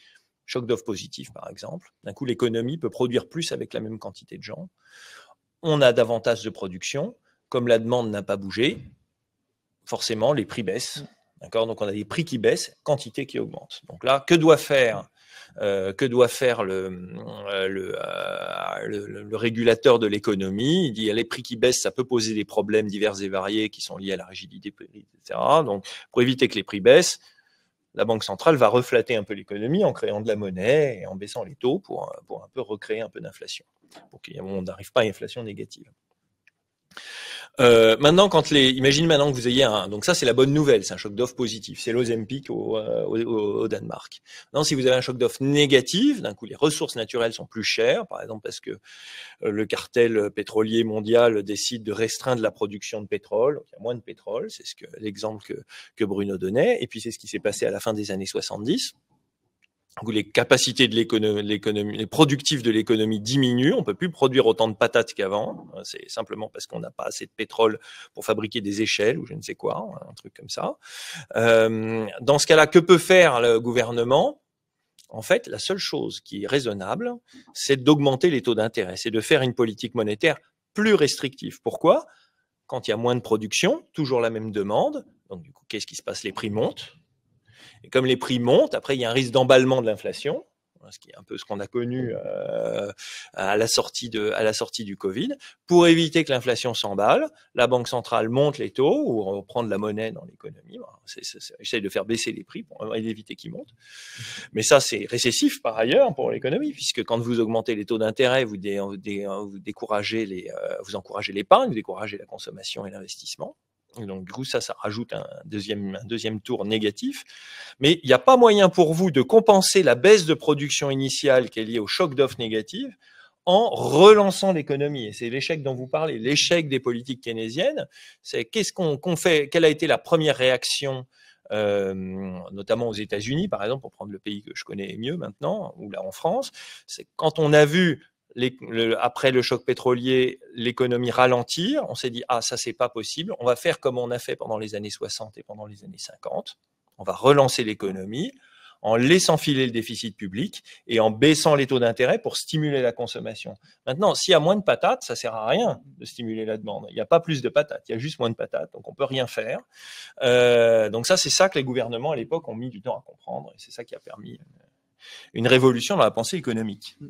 choc d'offre positif par exemple, d'un coup l'économie peut produire plus avec la même quantité de gens, on a davantage de production, comme la demande n'a pas bougé, forcément les prix baissent. D'accord Donc on a des prix qui baissent, quantité qui augmente. Donc là, que doit faire euh, que doit faire euh, euh, le, le, régulateur de l'économie. Il dit les prix qui baissent, ça peut poser des problèmes divers et variés qui sont liés à la rigidité, etc. Donc, pour éviter que les prix baissent, la Banque centrale va reflater un peu l'économie en créant de la monnaie et en baissant les taux pour, pour un peu recréer un peu d'inflation, pour qu'on n'arrive pas à une inflation négative. Euh, maintenant, les, imagine maintenant que vous ayez un, donc ça c'est la bonne nouvelle, c'est un choc d'offre positif, c'est l'Ozempic au, euh, au, Danemark. Non, si vous avez un choc d'offre négative, d'un coup les ressources naturelles sont plus chères, par exemple parce que euh, le cartel pétrolier mondial décide de restreindre la production de pétrole, donc il y a moins de pétrole, c'est ce que l'exemple que, que Bruno donnait, et puis c'est ce qui s'est passé à la fin des années 70 où les capacités de l'économie, les productifs de l'économie diminuent, on peut plus produire autant de patates qu'avant, euh, c'est simplement parce qu'on n'a pas assez de pétrole pour fabriquer des échelles ou je ne sais quoi, hein, un truc comme ça. Euh, dans ce cas-là, que peut faire le gouvernement En fait, la seule chose qui est raisonnable, c'est d'augmenter les taux d'intérêt, c'est de faire une politique monétaire plus restrictive. Pourquoi Quand il y a moins de production, toujours la même demande, donc du coup, qu'est-ce qui se passe Les prix montent, et comme les prix montent, après, il y a un risque d'emballement de l'inflation hein, ce qui est un peu ce qu'on a connu euh, à, la sortie à la sortie du Covid. Pour éviter que l'inflation s'emballe, la Banque centrale monte les taux ou prend de la monnaie dans l'économie. J'essaie de faire baisser les prix pour éviter qu'ils montent. Mais ça, c'est récessif par ailleurs pour l'économie, puisque quand vous augmentez les taux d'intérêt, vous, découragez les, euh, vous encouragez l'épargne, vous découragez la consommation et l'investissement donc, du coup, ça, ça rajoute un deuxième, un deuxième tour négatif. Mais il n'y a pas moyen pour vous de compenser la baisse de production initiale qui est liée au choc d'offres négative en relançant l'économie. Et c'est l'échec dont vous parlez, l'échec des politiques keynésiennes. C'est qu'est-ce qu'on fait, quelle a été la première réaction euh, notamment aux États-Unis, par exemple, pour prendre le pays que je connais mieux maintenant, ou là en France, c'est quand on a vu après le choc pétrolier, l'économie ralentir. On s'est dit, ah, ça, c'est pas possible. On va faire comme on a fait pendant les années 60 et pendant les années 50. On va relancer l'économie en laissant filer le déficit public et en baissant les taux d'intérêt pour stimuler la consommation. Maintenant, s'il y a moins de patates, ça sert à rien de stimuler la demande. Il n'y a pas plus de patates, il y a juste moins de patates, donc on peut rien faire. Euh, donc ça, c'est ça que les gouvernements à l'époque ont mis du temps à comprendre et c'est ça qui a permis une révolution dans la pensée économique. Mm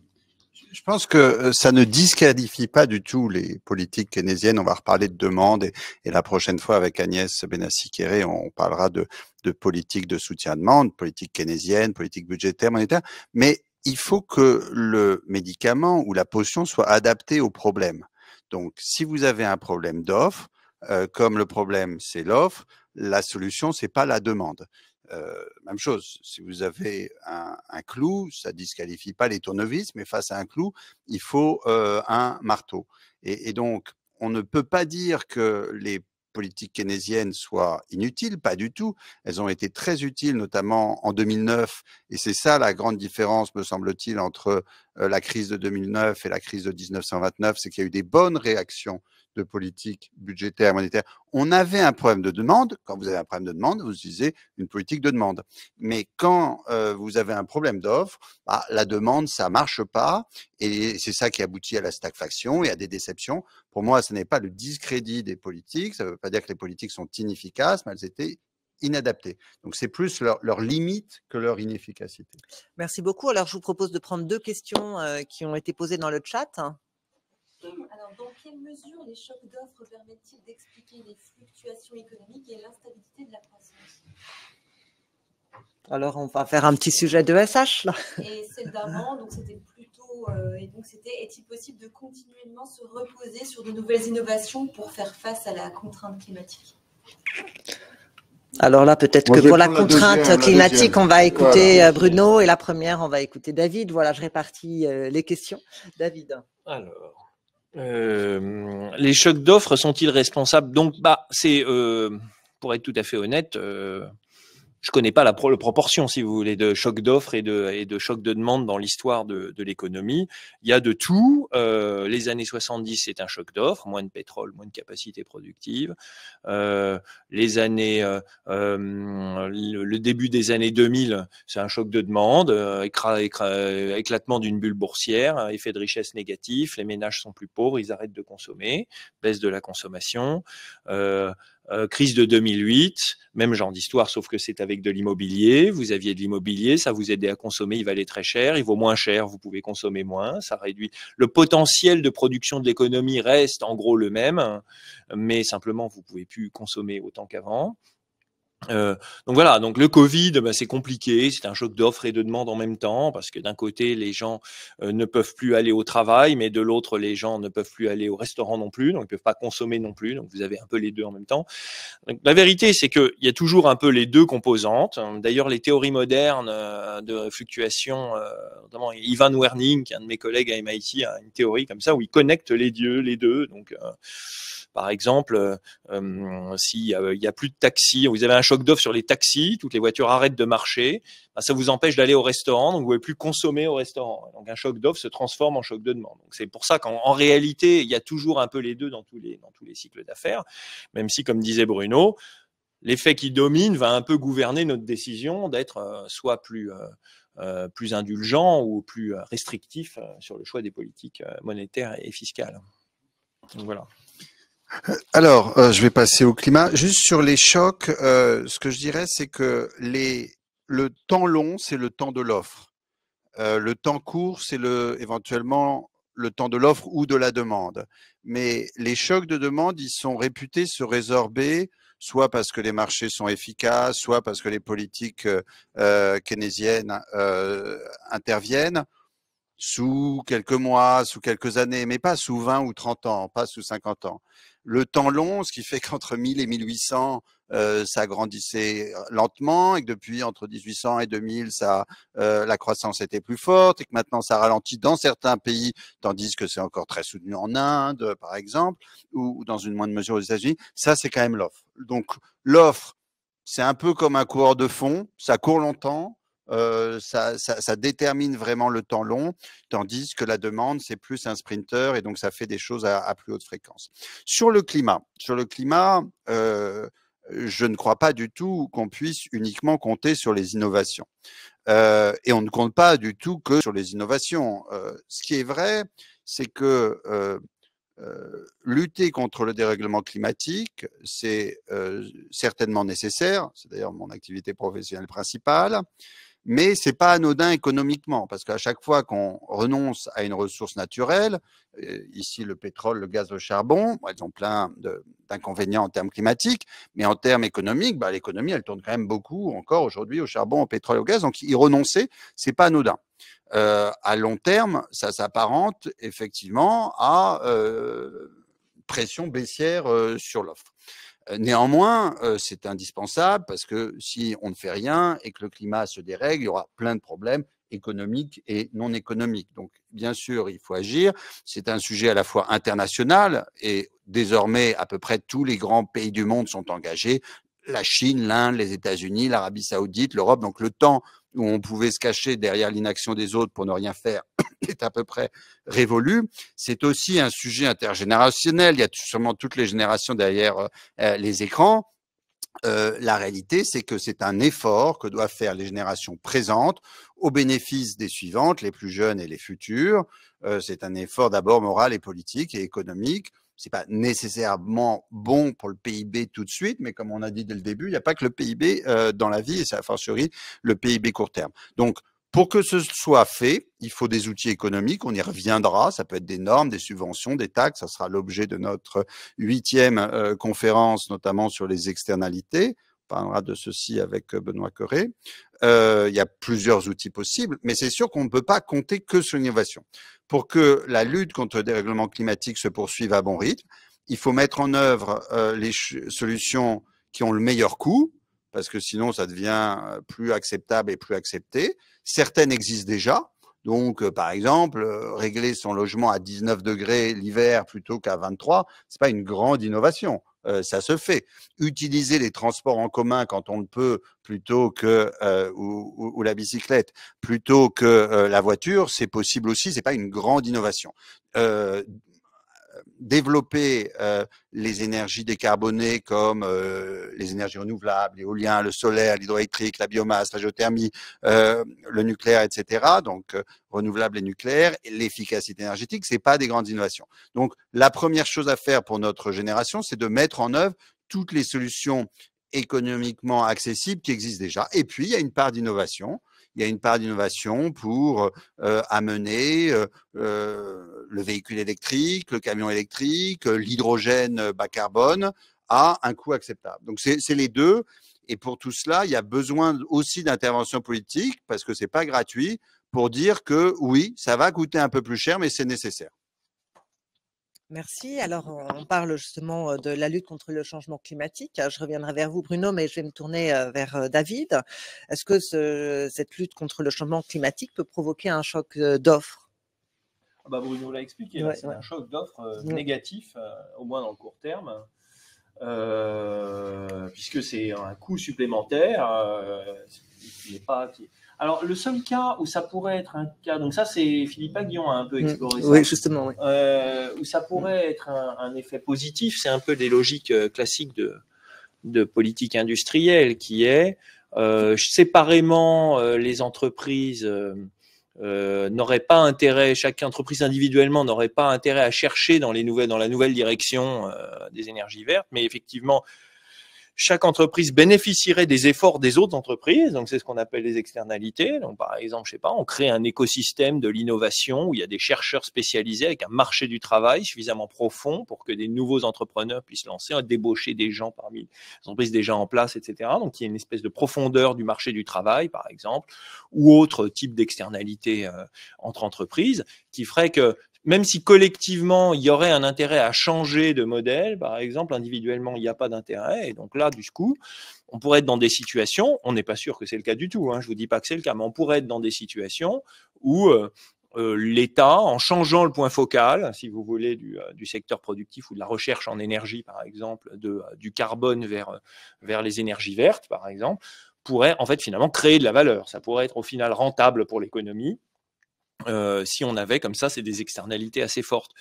je pense que euh, ça ne disqualifie pas du tout les politiques keynésiennes. On va reparler de demande et, la prochaine fois avec Agnès Benassi-Kéré, on parlera de, de politique de soutien à demande, politique keynésienne, politique budgétaire, monétaire. Mais il faut que le médicament ou la potion soit adapté au problème. Donc, si vous avez un problème d'offre, euh, comme le problème c'est l'offre, la solution c'est pas la demande. Euh, même chose, si vous avez un, clou, ça disqualifie pas les tournevis, mais face à un clou, il faut euh, un marteau. Et, donc, on ne peut pas dire que les politiques keynésiennes soient inutiles, pas du tout. Elles ont été très utiles, notamment en 2009. Et c'est ça la grande différence, me semble-t-il, entre euh, la crise de 2009 et la crise de 1929, c'est qu'il y a eu des bonnes réactions de politique budgétaire, monétaire. On avait un problème de demande. Quand vous avez un problème de demande, vous utilisez une politique de demande. Mais quand euh, vous avez un problème d'offre, bah, la demande, ça marche pas. Et c'est ça qui aboutit à la stagflation et à des déceptions. Pour moi, ce n'est pas le discrédit des politiques. Ça ne veut pas dire que les politiques sont inefficaces, mais elles étaient inadaptées. Donc c'est plus leur, limite que leur inefficacité. Merci beaucoup. Alors je vous propose de prendre deux questions euh, qui ont été posées dans le chat. Alors, dans quelle mesure les chocs d'offres permettent-ils d'expliquer les fluctuations économiques et l'instabilité de la croissance Alors, on va faire un petit sujet de SH, Et celle d'avant, donc c'était plutôt... Euh, et donc, c'était est-il possible de continuellement se reposer sur de nouvelles innovations pour faire face à la contrainte climatique alors là, peut-être que pour la, contrainte climatique, on va écouter euh, Bruno et la première, on va écouter David. Voilà, je répartis euh, les questions. David. Alors, euh, les chocs d'offres sont-ils responsables Donc, bah, c'est euh, pour être tout à fait honnête, euh, je connais pas la, proportion, si vous voulez, de choc d'offres et de, et de choc de demande dans l'histoire de, l'économie. Il y a de tout. Euh, les années 70, c'est un choc d'offres, moins de pétrole, moins de capacité productive. Euh, les années, euh, le, début des années 2000, c'est un choc de demande, éclatement d'une bulle boursière, effet de richesse négatif. Les ménages sont plus pauvres, ils arrêtent de consommer, baisse de la consommation. Euh, crise de 2008, même genre d'histoire, sauf que c'est avec de l'immobilier. Vous aviez de l'immobilier, ça vous aidait à consommer, il valait très cher, il vaut moins cher, vous pouvez consommer moins, ça réduit. Le potentiel de production de l'économie reste en gros le même, hein, mais simplement vous pouvez plus consommer autant qu'avant. Euh, donc voilà, donc le Covid, ben c'est compliqué, c'est un choc d'offres et de demandes en même temps, parce que d'un côté, les gens euh, ne peuvent plus aller au travail, mais de l'autre, les gens ne peuvent plus aller au restaurant non plus, donc ils ne peuvent pas consommer non plus, donc vous avez un peu les deux en même temps. Donc, la vérité, c'est qu'il y a toujours un peu les deux composantes. Hein, d'ailleurs, les théories modernes euh, de fluctuation, notamment Ivan Werning, qui est un de mes collègues à MIT, a une théorie comme ça, où il connecte les dieux, les deux, donc par exemple, euh, euh, s'il n'y euh, a plus de taxis, vous avez un choc d'offre sur les taxis, toutes les voitures arrêtent de marcher, bah, ça vous empêche d'aller au restaurant, donc vous ne pouvez plus consommer au restaurant. Donc un choc d'offre se transforme en choc de demande. C'est pour ça qu'en réalité, il y a toujours un peu les deux dans tous les, dans tous les cycles d'affaires, même si, comme disait Bruno, l'effet qui domine va un peu gouverner notre décision d'être soit plus, plus indulgent ou plus restrictif sur le choix des politiques monétaires et fiscales. Donc, voilà. Alors, euh, je vais passer au climat. Juste sur les chocs, euh, ce que je dirais, c'est que les, le temps long, c'est le temps de l'offre. Euh, le temps court, c'est le, éventuellement le temps de l'offre ou de la demande. Mais les chocs de demande, ils sont réputés se résorber soit parce que les marchés sont efficaces, soit parce que les politiques keynésiennes interviennent sous quelques mois, sous quelques années, mais pas sous 20 ou 30 ans, pas sous 50 ans le temps long, ce qui fait qu'entre 1000 et 1800, euh, ça grandissait euh, lentement et que depuis entre 1800 et 2000, ça, euh, la croissance était plus forte et que maintenant ça ralentit dans certains pays, tandis que c'est encore très soutenu en Inde, par exemple, ou, dans une moindre mesure aux États-Unis. Ça, c'est quand même l'offre. Donc l'offre, c'est un peu comme un coureur de fond, ça court longtemps, ça, détermine vraiment le temps long, tandis que la demande, c'est plus un sprinter et donc ça fait des choses à, plus haute fréquence. Sur le climat, sur le climat, je ne crois pas du tout qu'on puisse uniquement compter sur les innovations. et on ne compte pas du tout que sur les innovations. ce qui est vrai, c'est que lutter contre le dérèglement climatique, c'est certainement nécessaire, c'est d'ailleurs mon activité professionnelle principale, mais c'est pas anodin économiquement, parce qu'à chaque fois qu'on renonce à une ressource naturelle, euh, ici le pétrole, le gaz, le charbon, bah, ils ont plein d'inconvénients en termes climatiques, mais en termes économiques, bah, l'économie, elle tourne quand même beaucoup encore aujourd'hui au charbon, au pétrole, au gaz. Donc y renoncer, c'est pas anodin. Euh, à long terme, ça s'apparente effectivement à euh, pression baissière euh, sur l'offre. Euh, néanmoins, euh, c'est indispensable parce que si on ne fait rien et que le climat se dérègle, il y aura plein de problèmes économiques et non économiques. Donc, bien sûr, il faut agir. C'est un sujet à la fois international et désormais, à peu près tous les grands pays du monde sont engagés. La Chine, l'Inde, les États-Unis, l'Arabie saoudite, l'Europe. Donc, le temps où on pouvait se cacher derrière l'inaction des autres pour ne rien faire est à peu près révolu. C'est aussi un sujet intergénérationnel. Il y a sûrement toutes les générations derrière euh, euh, les écrans. Euh, la réalité, c'est que c'est un effort que doivent faire les générations présentes au bénéfice des suivantes, les plus jeunes et les futures. c'est un effort d'abord moral et politique et économique c'est pas nécessairement bon pour le PIB tout de suite, mais comme on a dit dès le début, il n'y a pas que le PIB euh, dans la vie, et ça fortiori le PIB court terme. Donc, pour que ce soit fait, il faut des outils économiques, on y reviendra, ça peut être des normes, des subventions, des taxes, ça sera l'objet de notre huitième euh, conférence, notamment sur les externalités. On parlera de ceci avec euh, Benoît Coré. il y a plusieurs outils possibles, mais c'est sûr qu'on ne peut pas compter que sur l'innovation pour que la lutte contre le dérèglement climatique se poursuive à bon rythme, il faut mettre en œuvre euh, les solutions qui ont le meilleur coût, parce que sinon ça devient euh, plus acceptable et plus accepté. Certaines existent déjà. Donc, euh, par exemple, régler son logement à 19 degrés l'hiver plutôt qu'à 23, n'est pas une grande innovation ça se fait. Utiliser les transports en commun quand on le peut plutôt que ou, la bicyclette plutôt que la voiture, c'est possible aussi. C'est pas une grande innovation développer euh, les énergies décarbonées comme euh, les énergies renouvelables, l'éolien, le solaire, l'hydroélectrique, la biomasse, la géothermie, euh, le nucléaire, etc. Donc renouvelables et nucléaire, l'efficacité énergétique, c'est pas des grandes innovations. Donc la première chose à faire pour notre génération, c'est de mettre en œuvre toutes les solutions économiquement accessibles qui existent déjà. Et puis il y a une part d'innovation il y a une part d'innovation pour euh, amener euh, euh, le véhicule électrique, le camion électrique, l'hydrogène bas carbone à un coût acceptable. Donc c'est les deux. Et pour tout cela, il y a besoin aussi d'intervention politique parce que c'est pas gratuit pour dire que oui, ça va coûter un peu plus cher, mais c'est nécessaire. Merci. Alors, on parle justement de la lutte contre le changement climatique. Hein. Je reviendrai vers vous, Bruno, mais je vais me tourner vers David. Est-ce que cette lutte contre le changement climatique peut provoquer un choc d'offres ah bah Bruno l'a expliqué, c'est un choc d'offres négatif, au moins dans le court terme, hein. puisque c'est un coût supplémentaire qui n'est pas, alors, le seul cas où ça pourrait être un cas, donc ça, c'est Philippe Aguillon a un peu mm. exploré ça. Oui, justement, euh, où ça pourrait être un, effet positif, c'est un peu des logiques euh, classiques de, de politique industrielle qui est euh, séparément les entreprises. n'auraient pas intérêt, chaque entreprise individuellement n'aurait pas intérêt à chercher dans, les nouvelles, dans la nouvelle direction des énergies vertes, mais effectivement, chaque entreprise bénéficierait des efforts des autres entreprises. Donc, c'est ce qu'on appelle les externalités. Donc, par exemple, je sais pas, on crée un écosystème de l'innovation où il y a des chercheurs spécialisés avec un marché du travail suffisamment profond pour que des nouveaux entrepreneurs puissent lancer, débaucher des gens parmi les entreprises déjà en place, etc. Donc, il y a une espèce de profondeur du marché du travail, par exemple, ou autre type d'externalité euh, entre entreprises qui ferait que même si collectivement, il y aurait un intérêt à changer de modèle, par exemple, individuellement, il n'y a pas d'intérêt. Et donc là, du coup, on pourrait être dans des situations, on n'est pas sûr que c'est le cas du tout, hein, je ne vous dis pas que c'est le cas, mais on pourrait être dans des situations où euh, euh, l'État, en changeant le point focal, si vous voulez, euh, du, secteur productif ou de la recherche en énergie, par exemple, du carbone vers, vers les énergies vertes, par exemple, pourrait en fait finalement créer de la valeur. Ça pourrait être au final rentable pour l'économie euh, si on avait comme ça, c'est des externalités assez fortes.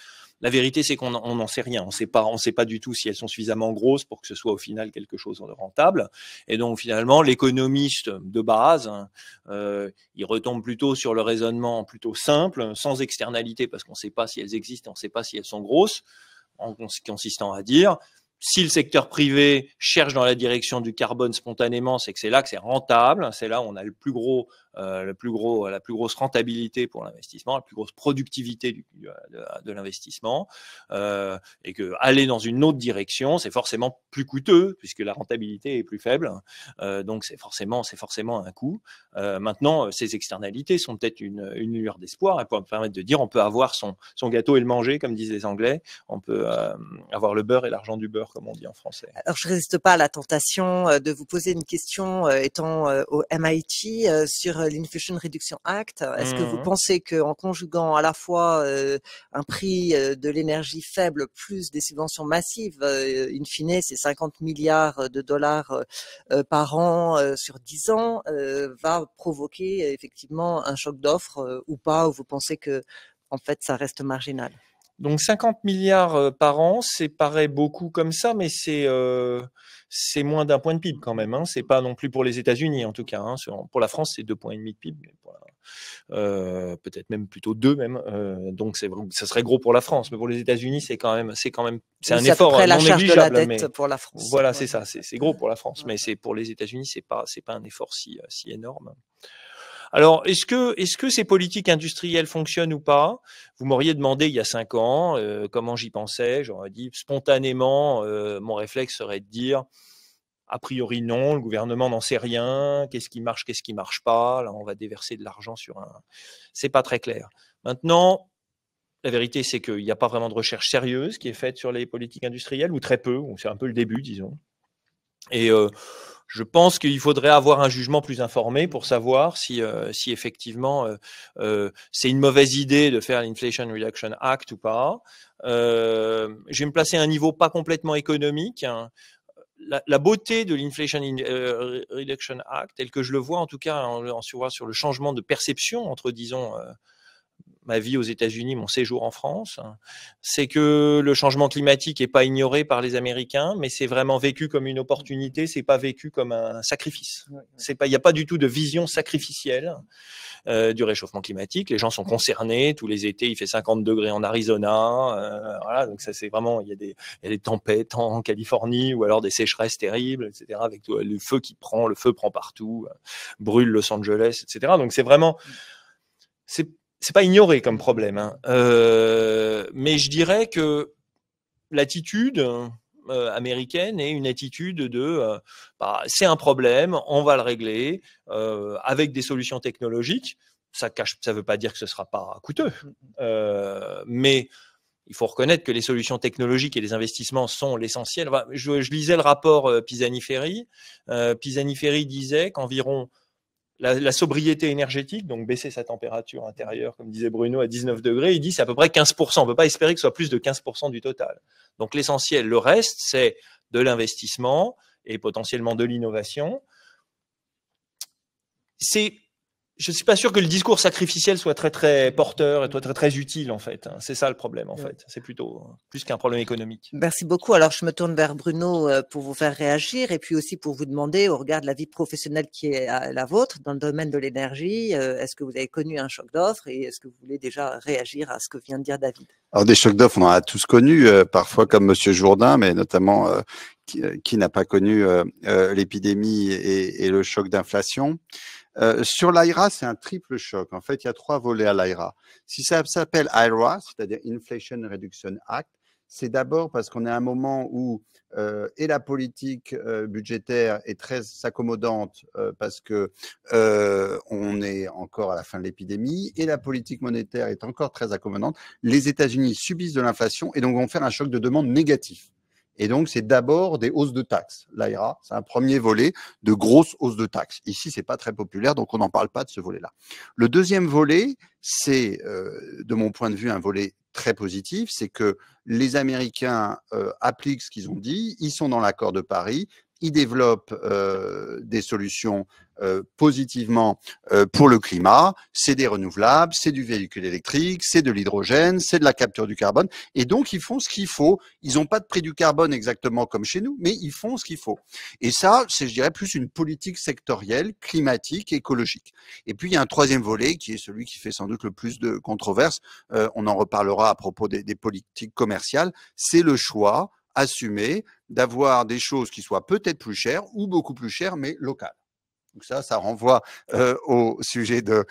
La vérité, c'est qu'on n'en sait rien. On ne sait pas, on sait pas du tout si elles sont suffisamment grosses pour que ce soit au final quelque chose de rentable. Et donc finalement, l'économiste de base, hein, euh, il retombe plutôt sur le raisonnement plutôt simple, sans externalité, parce qu'on ne sait pas si elles existent, on ne sait pas si elles sont grosses, en consistant à dire, si le secteur privé cherche dans la direction du carbone spontanément, c'est que c'est là que c'est rentable, c'est là où on a le plus gros, euh, le plus gros, la plus grosse rentabilité pour l'investissement, la plus grosse productivité euh, de, l'investissement, euh, et que aller dans une autre direction, c'est forcément plus coûteux puisque la rentabilité est plus faible, donc c'est forcément, c'est forcément un coût. maintenant, ces externalités sont peut-être une, une lueur d'espoir, elles me permettre de dire on peut avoir son, son gâteau et le manger, comme disent les Anglais, on peut avoir le beurre et l'argent du beurre comme on dit en français. Alors, je résiste pas à la tentation euh, de vous poser une question euh, étant euh, au MIT sur l'Infusion Reduction Act. Est-ce que vous mmh. pensez qu'en conjuguant à la fois un prix de l'énergie faible plus des subventions massives, in fine, c'est 50 milliards de dollars par an sur 10 ans, va provoquer effectivement un choc d'offres ou pas Ou vous pensez que en fait, ça reste marginal donc 50 milliards euh, par an, c'est paraît beaucoup comme ça, mais c'est euh, c'est moins d'un point de PIB quand même. Hein. C'est pas non plus pour les États-Unis en tout cas. Hein. Pour la France, c'est deux points et demi de PIB, euh, peut-être même plutôt deux même. Euh, donc ça serait gros pour la France, mais pour les États-Unis, c'est quand même c'est quand même c'est un effort non la charge De la dette pour la France. Voilà, c'est ça. C'est gros pour la France, mais c'est pour les États-Unis, c'est pas c'est pas un effort si si énorme. Alors, est-ce que, ces politiques industrielles fonctionnent ou pas Vous m'auriez demandé il y a cinq ans euh, comment j'y pensais. J'aurais dit spontanément, euh, mon réflexe serait de dire a priori non, le gouvernement n'en sait rien, qu'est-ce qui marche, qu'est-ce qui marche pas, là on va déverser de l'argent sur un... C'est pas très clair. Maintenant, la vérité, c'est qu'il n'y a pas vraiment de recherche sérieuse qui est faite sur les politiques industrielles, ou très peu, c'est un peu le début, disons. Et euh, je pense qu'il faudrait avoir un jugement plus informé pour savoir si, euh, si effectivement euh, euh, c'est une mauvaise idée de faire l'Inflation Reduction Act ou pas. Euh, je vais me placer à un niveau pas complètement économique. Hein. La, beauté de l'Inflation Reduction Act, tel que je le vois en tout cas, en sur sur le changement de perception entre, disons, ma vie aux États-Unis, mon séjour en France, hein, c'est que le changement climatique n'est pas ignoré par les Américains, mais c'est vraiment vécu comme une opportunité, c'est pas vécu comme un sacrifice. Il n'y a pas du tout de vision sacrificielle euh, du réchauffement climatique. Les gens sont concernés, tous les étés, il fait 50 degrés en Arizona, euh, voilà, donc ça c'est vraiment, il y, a des, y, a des tempêtes en Californie, ou alors des sécheresses terribles, etc., avec euh, le feu qui prend, le feu prend partout, brûle Los Angeles, etc. Donc c'est vraiment... C'est c'est pas ignoré comme problème, hein. euh, mais je dirais que l'attitude euh, américaine est une attitude de euh, bah, c'est un problème, on va le régler avec des solutions technologiques. Ça cache, ça veut pas dire que ce sera pas coûteux, mais il faut reconnaître que les solutions technologiques et les investissements sont l'essentiel. je, je, lisais le rapport Pisani-Ferry. Pisani-Ferry disait qu'environ la, sobriété énergétique, donc baisser sa température intérieure, comme disait Bruno, à 19 degrés, il dit c'est à peu près 15%. On ne peut pas espérer que ce soit plus de 15% du total. Donc l'essentiel, le reste, c'est de l'investissement et potentiellement de l'innovation. C'est je suis pas sûr que le discours sacrificiel soit très très porteur et soit très très utile en fait. Hein. C'est ça le problème en fait. C'est plutôt euh, plus qu'un problème économique. Merci beaucoup. Alors je me tourne vers Bruno euh, pour vous faire réagir et puis aussi pour vous demander au regard de la vie professionnelle qui est euh, la vôtre dans le domaine de l'énergie, est-ce que vous avez connu un choc d'offres et est-ce que vous voulez déjà réagir à ce que vient de dire David Alors des chocs d'offres, on en a tous connu, parfois comme Monsieur Jourdain, mais notamment qui, n'a pas connu l'épidémie et, et, le choc d'inflation. Euh, sur l'IRA, c'est un triple choc. En fait, il y a trois volets à l'IRA. Si ça s'appelle IRA, c'est-à-dire Inflation Reduction Act, c'est d'abord parce qu'on est à un moment où euh, et la politique euh, budgétaire est très accommodante parce que on est encore à la fin de l'épidémie et la politique monétaire est encore très accommodante. Les États-Unis subissent de l'inflation et donc vont faire un choc de demande négatif. Et donc, c'est d'abord des hausses de taxes. L'AIRA, c'est un premier volet de grosses hausses de taxes. Ici, ce n'est pas très populaire, donc on n'en parle pas de ce volet-là. Le deuxième volet, c'est, euh, de mon point de vue, un volet très positif, c'est que les Américains euh, appliquent ce qu'ils ont dit, ils sont dans l'accord de Paris, il développe euh, des solutions euh, positivement euh, pour le climat. C'est des renouvelables, c'est du véhicule électrique, c'est de l'hydrogène, c'est de la capture du carbone. Et donc, ils font ce qu'il faut. Ils n'ont pas de prix du carbone exactement comme chez nous, mais ils font ce qu'il faut. Et ça, c'est, je dirais, plus une politique sectorielle, climatique, écologique. Et puis, il y a un troisième volet qui est celui qui fait sans doute le plus de controverses. on en reparlera à propos des, des politiques commerciales. C'est le choix assumé d'avoir des choses qui soient peut-être plus chères ou beaucoup plus chères, mais locales. Donc ça, ça renvoie au sujet de,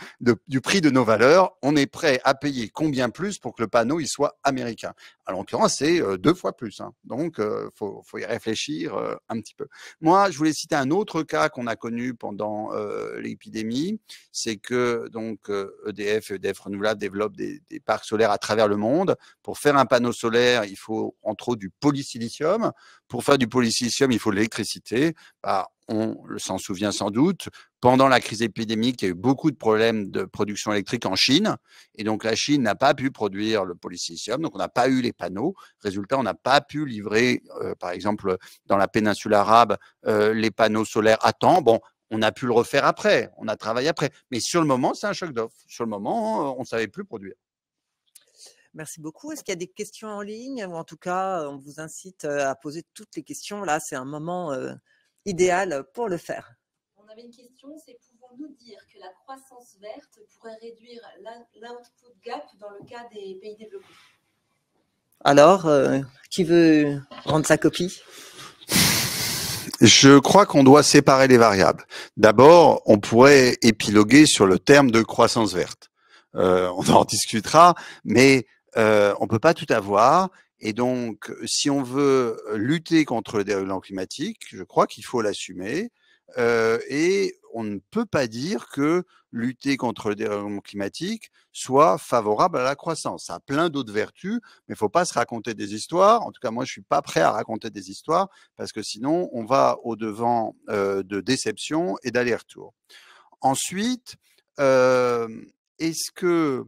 du prix de nos valeurs. On est prêt à payer combien plus pour que le panneau il soit américain À l'occurrence, c'est deux fois plus. Hein. Donc, il faut, y réfléchir un petit peu. Moi, je voulais citer un autre cas qu'on a connu pendant l'épidémie, c'est que donc EDF, e EDF e Renouvelables développe des, parcs solaires à travers le monde. Pour faire un panneau solaire, il faut entre autres du polysilicium. Pour faire du polysilicium, il faut de l'électricité. Bah, on s'en souvient sans doute, pendant la crise épidémique, il y a eu beaucoup de problèmes de production électrique en Chine. Et donc, la Chine n'a pas pu produire le polysilicium. Donc, on n'a pas eu les panneaux. Résultat, on n'a pas pu livrer, euh, par exemple, dans la péninsule arabe, euh, les panneaux solaires à temps. Bon, on a pu le refaire après. On a travaillé après. Mais sur le moment, c'est un choc d'offre. Sur le moment, on ne savait plus produire. Merci beaucoup. Est-ce qu'il y a des questions en ligne Ou en tout cas, on vous incite euh, à poser toutes les questions. Là, c'est un moment idéal pour le faire. On avait une question, c'est pouvons-nous dire que la croissance verte pourrait réduire l'output gap dans le cas des pays développés Alors, euh, qui veut rendre sa copie je crois qu'on doit séparer les variables. D'abord, on pourrait épiloguer sur le terme de croissance verte. Euh, on en discutera, mais euh, on peut pas tout avoir et donc, si on veut lutter contre le dérèglement climatique, je crois qu'il faut l'assumer. Euh, et on ne peut pas dire que lutter contre le dérèglement climatique soit favorable à la croissance. Ça a plein d'autres vertus, mais il faut pas se raconter des histoires. En tout cas, moi, je suis pas prêt à raconter des histoires parce que sinon, on va au devant de déceptions et d'aller-retour. Ensuite, euh, est-ce que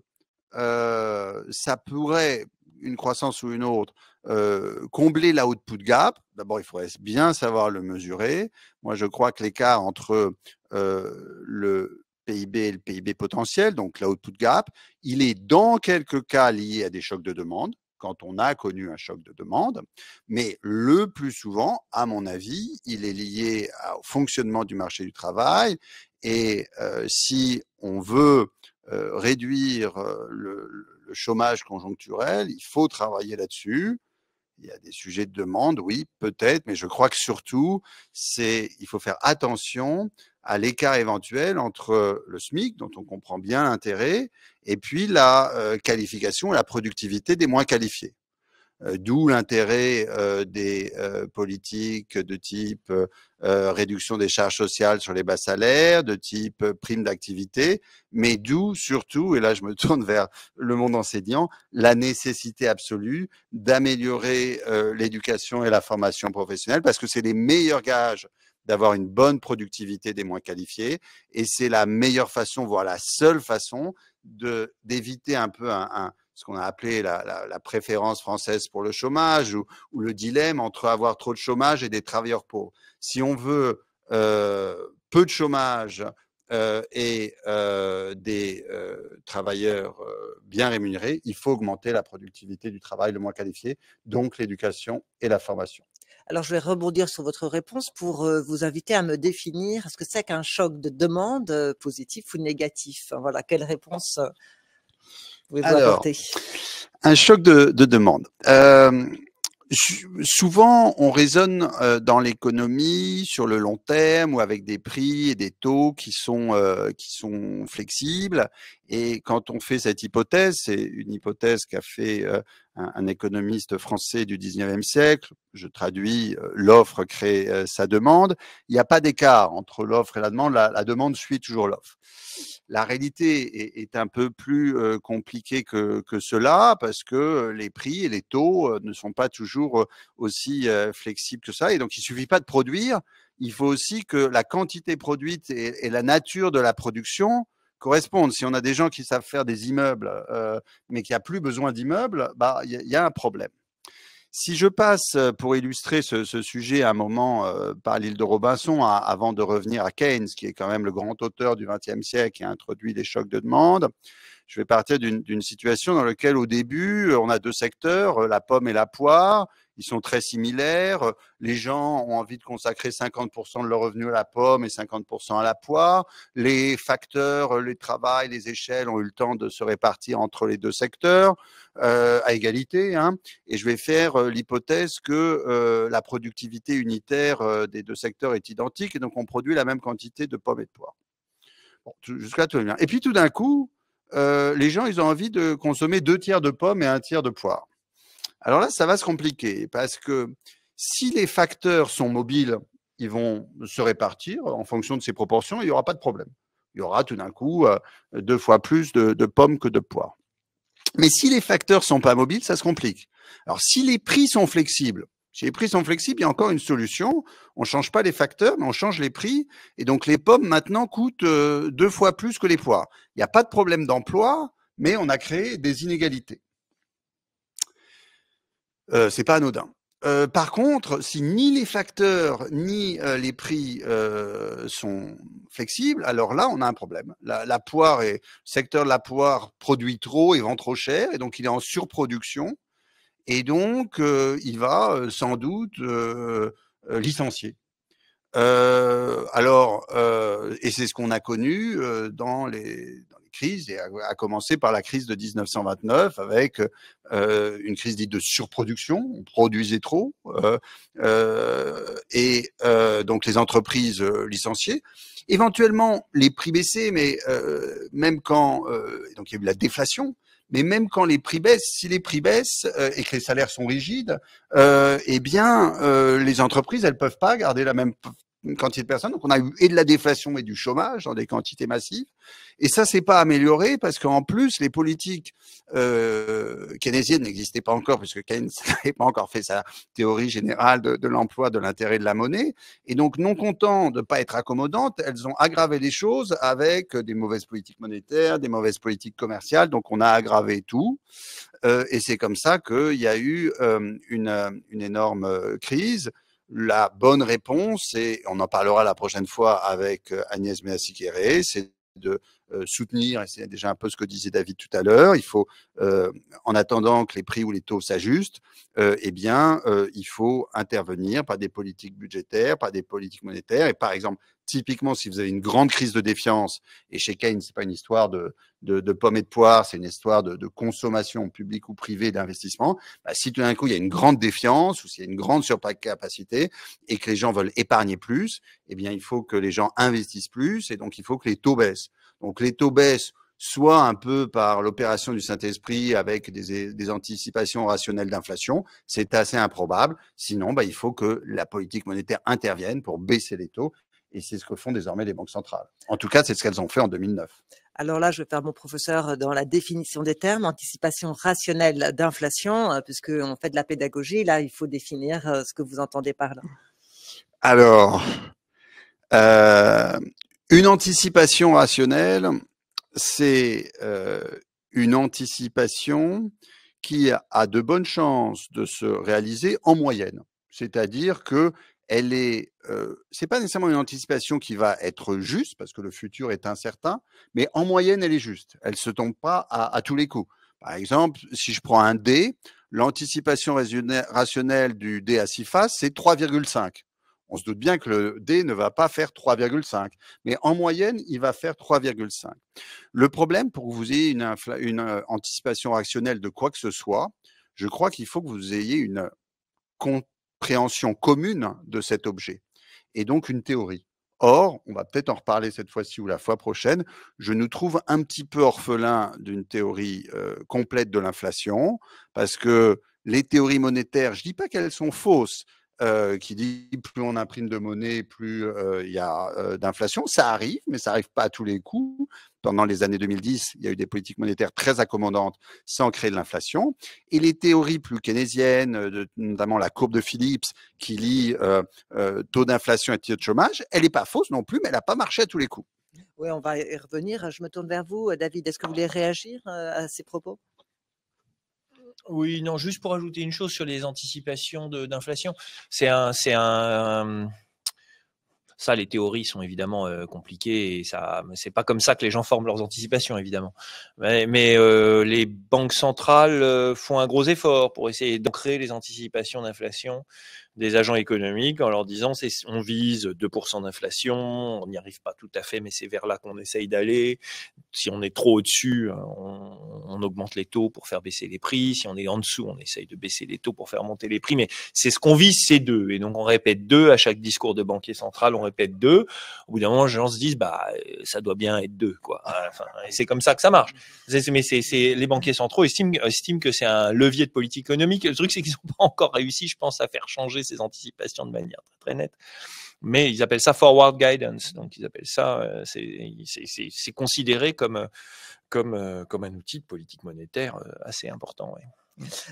ça pourrait une croissance ou une autre, euh, combler l'output gap, d'abord il faudrait bien savoir le mesurer. Moi je crois que l'écart entre le PIB et le PIB potentiel, donc l'output gap, il est dans quelques cas lié à des chocs de demande, quand on a connu un choc de demande, mais le plus souvent, à mon avis, il est lié au fonctionnement du marché du travail. Et si on veut réduire le le chômage conjoncturel, il faut travailler là-dessus. Il y a des sujets de demande, oui, peut-être, mais je crois que surtout, c'est, il faut faire attention à l'écart éventuel entre euh, le SMIC, dont on comprend bien l'intérêt, et puis la euh, qualification et la productivité des moins qualifiés. Euh, d'où l'intérêt euh, des euh, politiques de type réduction des charges sociales sur les bas salaires, de type prime d'activité, mais d'où surtout, et là je me tourne vers le monde enseignant, la nécessité absolue d'améliorer l'éducation et la formation professionnelle, parce que c'est les meilleurs gages d'avoir une bonne productivité des moins qualifiés, et c'est la meilleure façon, voire la seule façon, de d'éviter un peu un, un ce qu'on a appelé la, préférence française pour le chômage ou, le dilemme entre avoir trop de chômage et des travailleurs pauvres. Si on veut euh, peu de chômage euh, et euh, des travailleurs bien rémunérés, il faut augmenter la productivité du travail le moins qualifié, donc l'éducation et la formation. Alors je vais rebondir sur votre réponse pour vous inviter à me définir ce que c'est qu'un choc de demande positif ou négatif. Voilà, quelle réponse un choc de, demande. Euh, souvent, on raisonne euh, dans l'économie sur le long terme ou avec des prix et des taux qui sont euh, qui sont flexibles. Et quand on fait cette hypothèse, c'est une hypothèse qu'a fait un, économiste français du 19e siècle. Je traduis, euh, l'offre crée euh, sa demande. Il n'y a pas d'écart entre l'offre et la demande. La, demande suit toujours l'offre. La réalité est, un peu plus euh, compliquée que, cela parce que les prix et les taux ne sont pas toujours aussi flexibles que ça. Et donc, il suffit pas de produire. Il faut aussi que la quantité produite et la nature de la production correspondent. Si on a des gens qui savent faire des immeubles, euh, mais qui a plus besoin d'immeubles, bah il y, a un problème. Si je passe euh, pour illustrer ce, sujet à un moment euh, par l'île de Robinson, avant de revenir à Keynes, qui est quand même le grand auteur du XXe siècle qui a introduit des chocs de demande, je vais partir d'une situation dans laquelle au début on a deux secteurs, la pomme et la poire, ils sont très similaires. Les gens ont envie de consacrer 50% de leur revenu à la pomme et 50% à la poire. Les facteurs, le travail, les échelles ont eu le temps de se répartir entre les deux secteurs euh, à égalité. Hein. Et je vais faire euh, l'hypothèse que euh, la productivité unitaire des deux secteurs est identique et donc on produit la même quantité de pommes et de poires. Jusqu'à tout va bien. Et puis tout d'un coup, les gens, ils ont envie de consommer deux tiers de pommes et un tiers de poires. Alors là, ça va se compliquer parce que si les facteurs sont mobiles, ils vont se répartir en fonction de ces proportions, il n'y aura pas de problème. Il y aura tout d'un coup euh, deux fois plus de, pommes que de poires. Mais si les facteurs sont pas mobiles, ça se complique. Alors si les prix sont flexibles, si les prix sont flexibles, il y a encore une solution. On ne change pas les facteurs, mais on change les prix. Et donc les pommes maintenant coûtent euh, deux fois plus que les poires. Il n'y a pas de problème d'emploi, mais on a créé des inégalités. Ce euh, c'est pas anodin. Euh, par contre, si ni les facteurs ni euh, les prix sont flexibles, alors là, on a un problème. La, poire est, secteur de la poire produit trop et vend trop cher, et donc il est en surproduction, et donc il va sans doute licencier. alors, et c'est ce qu'on a connu dans les, crise, et à, commencer par la crise de 1929 avec euh, une crise dite de surproduction, on produisait trop, euh, euh, et donc les entreprises licenciées. Éventuellement, les prix baissaient, mais même quand donc il y a eu la déflation, mais même quand les prix baissent, si les prix baissent et que les salaires sont rigides, eh bien, les entreprises, elles peuvent pas garder la même une quantité de personnes. Donc on a eu et de la déflation et du chômage dans des quantités massives. Et ça, c'est pas amélioré parce qu'en plus, les politiques euh, keynésiennes n'existaient pas encore puisque Keynes n'avait pas encore fait sa théorie générale de, l'emploi, de l'intérêt de la monnaie. Et donc, non content de pas être accommodantes, elles ont aggravé les choses avec des mauvaises politiques monétaires, des mauvaises politiques commerciales. Donc on a aggravé tout. Euh, et c'est comme ça qu'il y a eu euh, une, une énorme crise la bonne réponse, et on en parlera la prochaine fois avec euh, Agnès méassi c'est de euh, soutenir, et c'est déjà un peu ce que disait David tout à l'heure, il faut, euh, en attendant que les prix ou les taux s'ajustent, euh, eh bien, il faut intervenir par des politiques budgétaires, par des politiques monétaires, et par exemple, typiquement, si vous avez une grande crise de défiance, et chez Keynes, c'est pas une histoire de, de, de pommes et de poires, c'est une histoire de, de, consommation publique ou privée d'investissement, bah, si tout d'un coup, il y a une grande défiance ou s'il y a une grande surcapacité et que les gens veulent épargner plus, eh bien, il faut que les gens investissent plus et donc il faut que les taux baissent. Donc les taux baissent soit un peu par l'opération du Saint-Esprit avec des, anticipations rationnelles d'inflation, c'est assez improbable. Sinon, bah, il faut que la politique monétaire intervienne pour baisser les taux. Et c'est ce que font désormais les banques centrales. En tout cas, c'est ce qu'elles ont fait en 2009. Alors là, je vais faire mon professeur dans la définition des termes, anticipation rationnelle d'inflation, euh, puisqu'on fait de la pédagogie. Là, il faut définir euh, ce que vous entendez par là. Alors, euh, une anticipation rationnelle, c'est euh, une anticipation qui a de bonnes chances de se réaliser en moyenne. C'est-à-dire que elle est, euh, c'est pas nécessairement une anticipation qui va être juste parce que le futur est incertain, mais en moyenne elle est juste. Elle se tombe pas à, à tous les coups. Par exemple, si je prends un dé, l'anticipation rationnelle du dé à six faces c'est 3,5. On se doute bien que le D ne va pas faire 3,5, mais en moyenne, il va faire 3,5. Le problème, pour que vous ayez une, euh, anticipation actionnelle de quoi que ce soit, je crois qu'il faut que vous ayez une compréhension commune de cet objet et donc une théorie. Or, on va peut-être en reparler cette fois-ci ou la fois prochaine, je nous trouve un petit peu orphelin d'une théorie euh, complète de l'inflation, parce que les théories monétaires, je ne dis pas qu'elles sont fausses, euh, qui dit plus on imprime de monnaie, plus euh, il y a euh, d'inflation. Ça arrive, mais ça n'arrive pas à tous les coups. Pendant les années 2010, il y a eu des politiques monétaires très accommodantes sans créer de l'inflation. Et les théories plus keynésiennes, notamment la courbe de Phillips qui lie taux d'inflation et taux de chômage, elle n'est pas fausse non plus, mais elle n'a pas marché à tous les coups. Oui, on va y revenir. Je me tourne vers vous, David. Est-ce que vous voulez réagir à ces propos oui, non, juste pour ajouter une chose sur les anticipations d'inflation, c'est un, c'est un, hum, ça, les théories sont évidemment euh, compliquées et ça, c'est pas comme ça que les gens forment leurs anticipations, évidemment. Mais, euh, les banques centrales euh, font un gros effort pour essayer d'ancrer les anticipations d'inflation des agents économiques en leur disant on vise 2% d'inflation, on n'y arrive pas tout à fait, mais c'est vers là qu'on essaye d'aller. Si on est trop au-dessus, euh, on, augmente les taux pour faire baisser les prix. Si on est en dessous, on essaye de baisser les taux pour faire monter les prix. Mais c'est ce qu'on vise, c'est deux. Et donc on répète deux à chaque discours de banquier central, on répète deux. Au bout d'un moment, les gens se disent bah euh, ça doit bien être deux quoi. et c'est comme ça que ça marche. Mais c'est les banquiers centraux estiment, estiment que c'est un levier de politique économique. Le truc c'est qu'ils n'ont pas encore réussi, je pense, à faire changer ces ses anticipations de manière très, nette. Mais ils appellent ça forward guidance. Donc, ils appellent ça, euh, c'est considéré comme, euh, comme, euh, comme un outil de politique monétaire assez important. Ouais.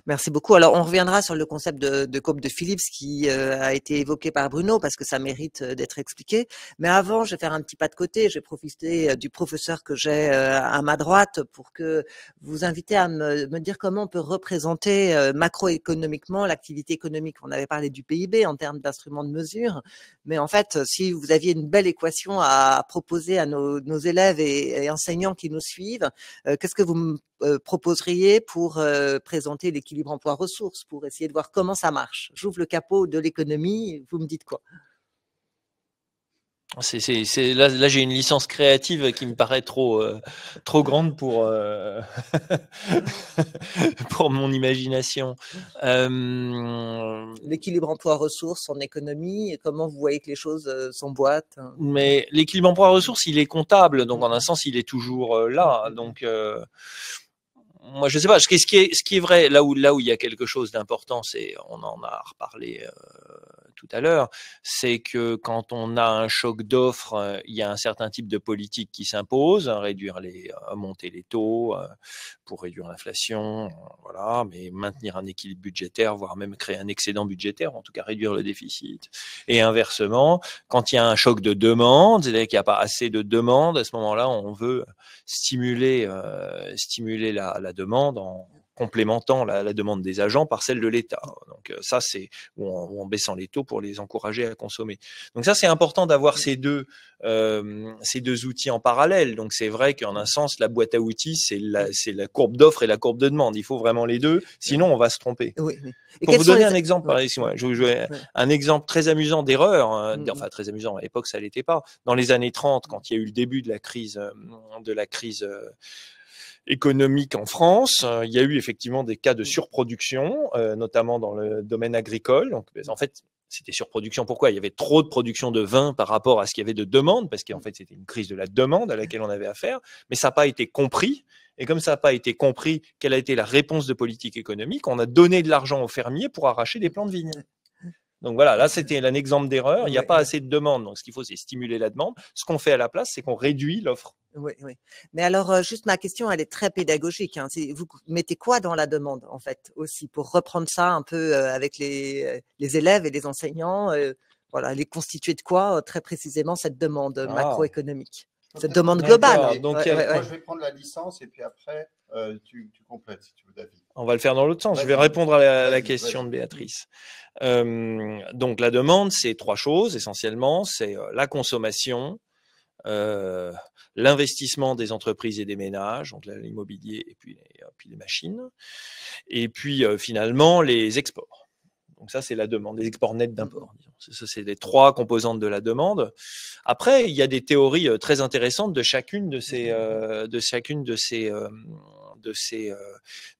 Merci beaucoup. Alors, on reviendra sur le concept de, de de Philips qui euh, a été évoqué par Bruno parce que ça mérite euh, d'être expliqué. Mais avant, je vais faire un petit pas de côté. Je vais profiter euh, du professeur que j'ai à ma droite pour que vous invitez à me, me dire comment on peut représenter macroéconomiquement l'activité économique. On avait parlé du PIB en termes d'instruments de mesure, mais en fait, si vous aviez une belle équation à proposer à nos, nos élèves et, enseignants qui nous suivent, qu'est-ce que vous me euh, proposeriez pour euh, présenter l'équilibre emploi-ressources, pour essayer de voir comment ça marche J'ouvre le capot de l'économie, vous me dites quoi c'est, là, j'ai une licence créative qui me paraît trop, euh, trop grande pour, pour mon imagination. l'équilibre emploi-ressources en économie, comment vous voyez que les choses s'emboîtent hein Mais l'équilibre emploi-ressources, il est comptable, donc en un sens, il est toujours là. Donc moi, je sais pas. Ce qui, est, ce qui est vrai, là où, là où il y a quelque chose d'important, c'est, on en a reparlé euh, tout à l'heure, c'est que quand on a un choc d'offres, euh, il y a un certain type de politique qui s'impose, hein, réduire les, euh, monter les taux euh, pour réduire l'inflation, voilà, mais maintenir un équilibre budgétaire, voire même créer un excédent budgétaire, en tout cas réduire le déficit. Et inversement, quand il y a un choc de demande, c'est-à-dire qu'il n'y a pas assez de demande, à ce moment-là, on veut stimuler, stimuler la, la demande en complémentant la, demande des agents par celle de l'État. Donc euh, ça, c'est en baissant les taux pour les encourager à consommer. Donc ça, c'est important d'avoir mmh. ces deux euh, ces deux outils en parallèle. Donc c'est vrai qu'en un sens, la boîte à outils, c'est la, mmh. la courbe d'offre et la courbe de demande. Il faut vraiment les deux, mmh. sinon on va se tromper. Oui, pour vous donner un exemple, pareil ici, je, un exemple très amusant d'erreur, euh, enfin très amusant, à l'époque ça l'était pas. Dans les années 30, quand il y a eu le début de la crise, de la crise économique en France. Euh, il y a eu effectivement des cas de surproduction, euh, notamment dans le domaine agricole. Donc, ben, en fait, c'était surproduction. Pourquoi Il y avait trop de production de vin par rapport à ce qu'il y avait de demande, parce qu'en fait, c'était une crise de la demande à laquelle on avait affaire, mais ça n'a pas été compris. Et comme ça n'a pas été compris, quelle a été la réponse de politique économique On a donné de l'argent aux fermiers pour arracher des plants de vignes. Donc voilà, là c'était un exemple d'erreur. Il n'y a pas assez de demande, donc ce qu'il faut c'est stimuler la demande. Ce qu'on fait à la place, c'est qu'on réduit l'offre. Oui, oui. Mais alors, euh, juste ma question, elle est très pédagogique. Hein. Vous mettez quoi dans la demande, en fait, aussi, pour reprendre ça un peu euh, avec euh, les, élèves et les enseignants Voilà, elle est constituée de quoi, très précisément, cette demande ah. macroéconomique cette demande globale. Donc, je vais prendre la licence et puis après, euh, tu, complètes si tu veux, David. On va le faire dans l'autre sens. Je vais répondre à la, question de Béatrice. Euh, donc, la demande, c'est trois choses essentiellement c'est euh, la consommation. l'investissement des entreprises et des ménages, donc l'immobilier et puis puis les machines, et puis finalement les exports. Donc ça, c'est la demande, les exports nets d'import. Ça, c'est les trois composantes de la demande. Après, il y a des théories euh, très intéressantes de chacune de ces, euh, de chacune de ces, euh, de ces,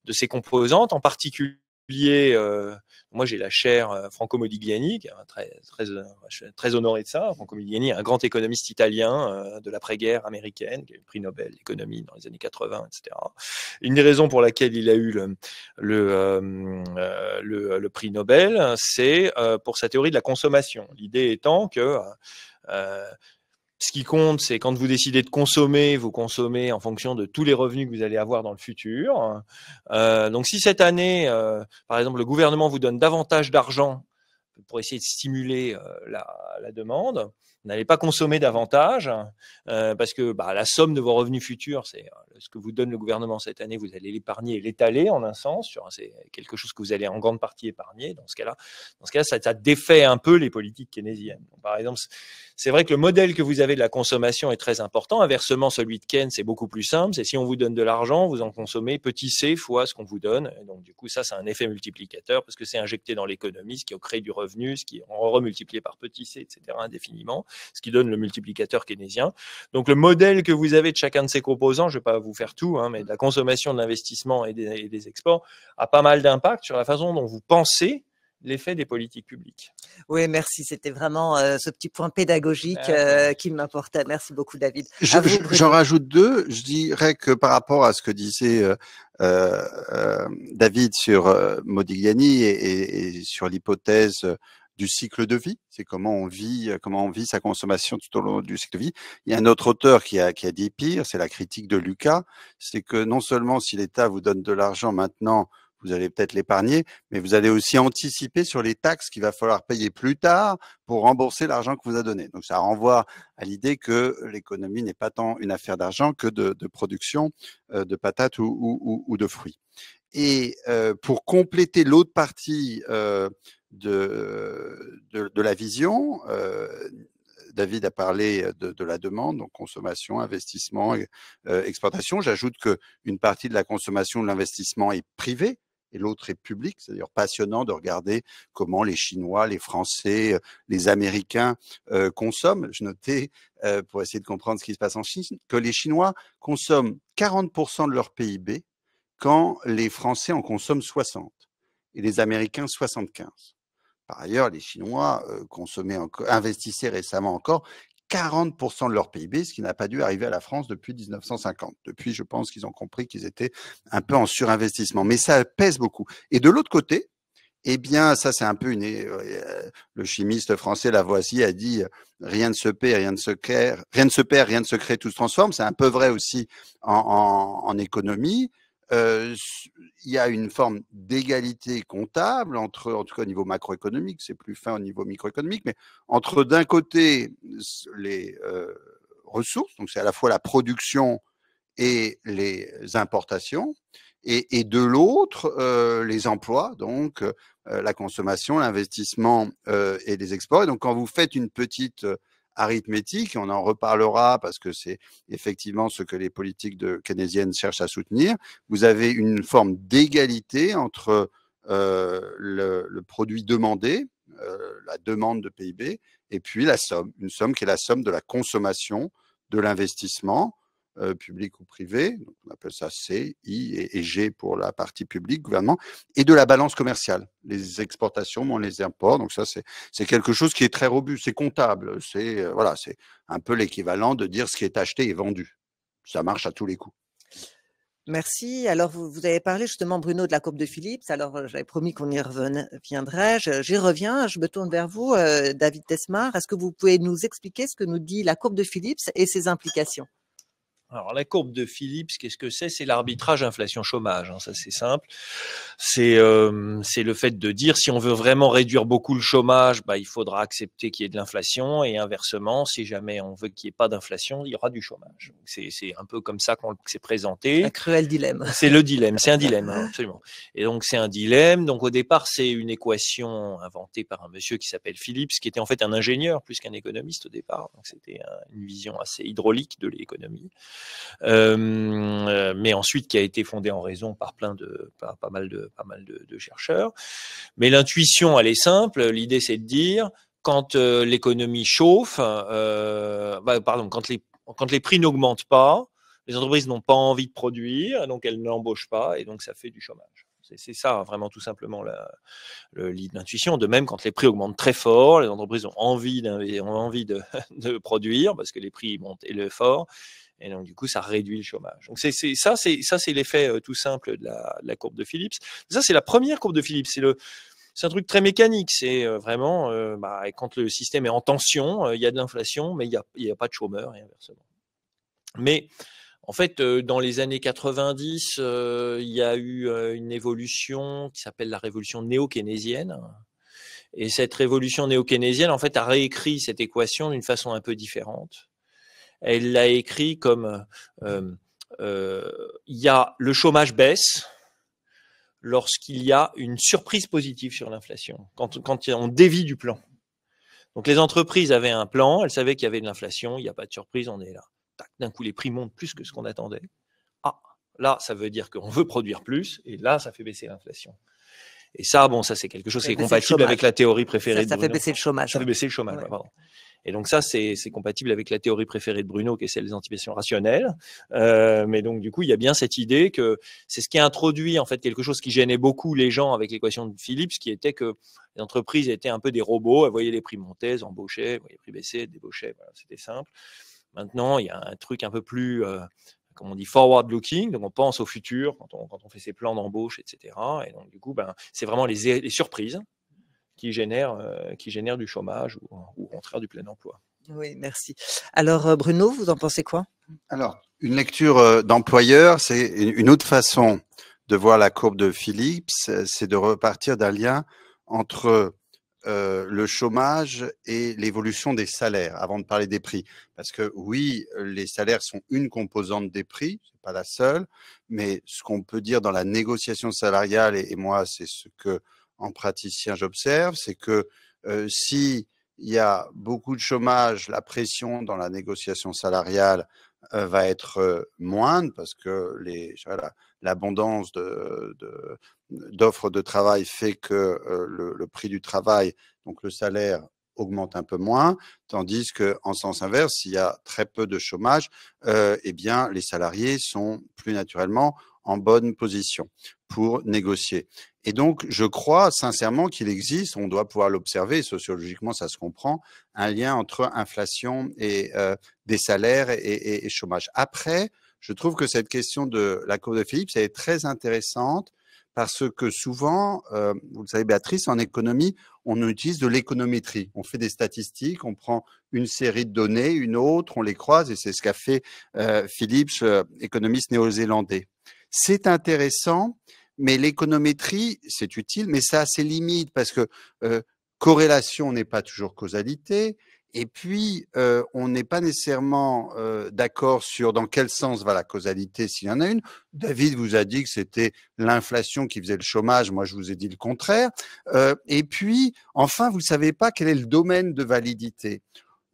de ces composantes, en particulier euh, moi, j'ai la chaire euh, Franco Modigliani, qui est euh, très, honoré de ça. Franco Modigliani, un grand économiste italien de l'après-guerre américaine, qui a eu le prix Nobel d'économie dans les années 80, etc. Une des raisons pour laquelle il a eu le, prix Nobel, c'est pour sa théorie de la consommation. L'idée étant que ce qui compte, c'est quand vous décidez de consommer, vous consommez en fonction de tous les revenus que vous allez avoir dans le futur. Euh, donc si cette année, euh, par exemple, le gouvernement vous donne davantage d'argent pour essayer de stimuler euh, la, demande, n'allez pas consommer davantage euh, parce que bah, la somme de vos revenus futurs, c'est euh, ce que vous donne le gouvernement cette année, vous allez l'épargner et l'étaler en un sens, c'est quelque chose que vous allez en grande partie épargner. Dans ce cas-là, dans ce cas ça, défait un peu les politiques keynésiennes. par exemple, c'est vrai que le modèle que vous avez de la consommation est très important. Inversement, celui de Keynes, c'est beaucoup plus simple. C'est si on vous donne de l'argent, vous en consommez petit c fois ce qu'on vous donne. donc du coup, ça, c'est un effet multiplicateur parce que c'est injecté dans l'économie, ce qui a créé du revenu, ce qui est remultiplié par petit c, etc. indéfiniment ce qui donne le multiplicateur keynésien. Donc le modèle que vous avez de chacun de ces composants, je ne vais pas vous faire tout, hein, mais mmh. la consommation, de l'investissement et, des exports, a pas mal d'impact sur la façon dont vous pensez l'effet des politiques publiques. Oui, merci. C'était vraiment euh, ce petit point pédagogique ah euh, qui m'importait. Merci beaucoup, David. J'en rajoute deux. Je dirais que par rapport à ce que disait euh, David sur Modigliani et sur l'hypothèse du cycle de vie, c'est comment on vit, euh, comment on vit sa consommation tout au long du cycle de vie. Il y a un autre auteur qui a, qui a dit pire, c'est la critique de Lucas, c'est que non seulement si l'État vous donne de l'argent maintenant, vous allez peut-être l'épargner, mais vous allez aussi anticiper sur les taxes qu'il va falloir payer plus tard pour rembourser l'argent que vous a donné. Donc ça renvoie à l'idée que l'économie n'est pas tant une affaire d'argent que de, production euh, de patates ou, ou, ou, de fruits. Et pour compléter l'autre partie de, de, la vision, David a parlé de, de, la demande, donc consommation, investissement, exportation. J'ajoute qu'une partie de la consommation de l'investissement est privée, et l'autre est publique. C'est d'ailleurs passionnant de regarder comment les Chinois, les Français, les Américains consomment. Je notais, pour essayer de comprendre ce qui se passe en Chine, que les Chinois consomment 40% de leur PIB quand les Français en consomment 60 et les Américains 75. Par ailleurs, les Chinois euh, investissaient récemment encore 40% de leur PIB, ce qui n'a pas dû arriver à la France depuis 1950. Depuis, je pense qu'ils ont compris qu'ils étaient un peu en surinvestissement, mais ça pèse beaucoup. Et de l'autre côté, eh bien, ça, c'est un peu une. Euh, le chimiste français Lavoisier a dit euh, rien ne se perd, rien ne se crée, rien ne se perd, rien ne se crée, tout se transforme. C'est un peu vrai aussi en économie il y a une forme d'égalité comptable entre, en tout cas au niveau macroéconomique, c'est plus fin au niveau microéconomique, mais entre d'un côté les ressources, donc c'est à la fois la production et les importations, et, de l'autre les emplois, donc la consommation, l'investissement et les exports. Et donc quand vous faites une petite arithmétique. On en reparlera parce que c'est effectivement ce que les politiques de, keynésiennes cherchent à soutenir. Vous avez une forme d'égalité entre euh, le, produit demandé, euh, la demande de PIB, et puis la somme, une somme qui est la somme de la consommation, de l'investissement, euh, public ou privé, on appelle ça C, I et, G pour la partie publique, gouvernement, et de la balance commerciale, les exportations moins les imports. Donc ça, c'est quelque chose qui est très robuste, c'est comptable, c'est euh, voilà, c'est un peu l'équivalent de dire ce qui est acheté et vendu. Ça marche à tous les coups. Merci. Alors, vous, avez parlé justement, Bruno, de la Coupe de Philips. Alors, euh, j'avais promis qu'on y reviendrait. J'y reviens. Je me tourne vers vous, David Tesmar. Est-ce que vous pouvez nous expliquer ce que nous dit la Coupe de Philips et ses implications alors la courbe de Phillips, qu'est-ce que c'est C'est l'arbitrage inflation-chômage, hein, ça c'est simple. C'est euh, le fait de dire si on veut vraiment réduire beaucoup le chômage, bah, il faudra accepter qu'il y ait de l'inflation et inversement, si jamais on veut qu'il n'y ait pas d'inflation, il y aura du chômage. C'est un peu comme ça qu'on s'est présenté. Un cruel dilemme. C'est le dilemme, c'est un dilemme, hein, absolument. Et donc c'est un dilemme. Donc au départ, c'est une équation inventée par un monsieur qui s'appelle Phillips, qui était en fait un ingénieur plus qu'un économiste au départ. Donc c'était une vision assez hydraulique de l'économie. Euh, mais ensuite qui a été fondée en raison par plein de pas mal de pas mal de, chercheurs. Mais l'intuition, elle est simple. L'idée, c'est de dire quand euh, l'économie chauffe, euh, bah, pardon, quand les quand les prix n'augmentent pas, les entreprises n'ont pas envie de produire, donc elles n'embauchent pas, et donc ça fait du chômage. C'est ça, vraiment tout simplement l'intuition. De même, quand les prix augmentent très fort, les entreprises ont envie, envie de, de, produire parce que les prix montent et le fort, et donc, du coup, ça réduit le chômage. Donc, c'est ça, c'est ça, c'est l'effet euh, tout simple de la, courbe de Phillips. Ça, c'est la première courbe de Phillips. C'est le c'est un truc très mécanique. C'est euh, vraiment euh, bah, quand le système est en tension, il y a de l'inflation, mais il n'y a, pas de chômeurs et inversement. Mais en fait, dans les années 90, il y a eu une évolution qui s'appelle la révolution néo-keynésienne. Et cette révolution néo-keynésienne, en fait, a réécrit cette équation d'une façon un peu différente. Elle l'a écrit comme euh, euh, il y a le chômage baisse lorsqu'il y a une surprise positive sur l'inflation, quand, on dévie du plan. Donc les entreprises avaient un plan, elles savaient qu'il y avait de l'inflation, il n'y a pas de surprise, on est là. D'un coup, les prix montent plus que ce qu'on attendait. Ah, là, ça veut dire qu'on veut produire plus, et là, ça fait baisser l'inflation. Et ça, bon, ça c'est quelque chose qui est compatible avec la théorie préférée. Ça, fait baisser le chômage. Ça fait baisser le chômage, pardon. Et donc ça, c'est compatible avec la théorie préférée de Bruno, qui est celle des anticipations rationnelles. Euh, mais donc du coup, il y a bien cette idée que c'est ce qui a introduit en fait quelque chose qui gênait beaucoup les gens avec l'équation de Phillips, qui était que les entreprises étaient un peu des robots, elles voyaient les prix monter, elles embauchaient, les prix baisser, elles débauchaient, c'était simple. Maintenant, il y a un truc un peu plus euh, comme on dit, forward-looking, donc on pense au futur quand on, fait ses plans d'embauche, etc. Et donc, du coup, ben, c'est vraiment les, surprises qui génèrent, euh, qui génère du chômage ou, au contraire du plein emploi. Oui, merci. Alors euh, Bruno, vous en pensez quoi Alors, une lecture euh, d'employeur, c'est une autre façon de voir la courbe de Philips, c'est de repartir d'un lien entre le chômage et l'évolution des salaires avant de parler des prix. Parce que oui, les salaires sont une composante des prix, n'est pas la seule, mais ce qu'on peut dire dans la négociation salariale, et moi c'est ce que en praticien, j'observe, c'est que si il y a beaucoup de chômage, la pression dans la négociation salariale va être moindre parce que l'abondance d'offres de, travail fait que le, prix du travail, donc le salaire, augmente un peu moins, tandis que en sens inverse, s'il y a très peu de chômage, eh bien les salariés sont plus naturellement en bonne position pour négocier. Et donc, je crois sincèrement qu'il existe, on doit pouvoir l'observer, sociologiquement ça se comprend, un lien entre inflation et euh, des salaires et, chômage. Après, je trouve que cette question de la courbe de Phillips, est très intéressante parce que souvent, euh, vous le savez Béatrice, en économie, on utilise de l'économétrie. On fait des statistiques, on prend une série de données, une autre, on les croise, et c'est ce qu'a fait euh, économiste néo-zélandais c'est intéressant, mais l'économétrie, c'est utile, mais ça a ses limites parce que euh, corrélation n'est pas toujours causalité. Et puis, euh, on n'est pas nécessairement euh, d'accord sur dans quel sens va la causalité s'il y en a une. David vous a dit que c'était l'inflation qui faisait le chômage, moi je vous ai dit le contraire. et puis, enfin, vous ne savez pas quel est le domaine de validité.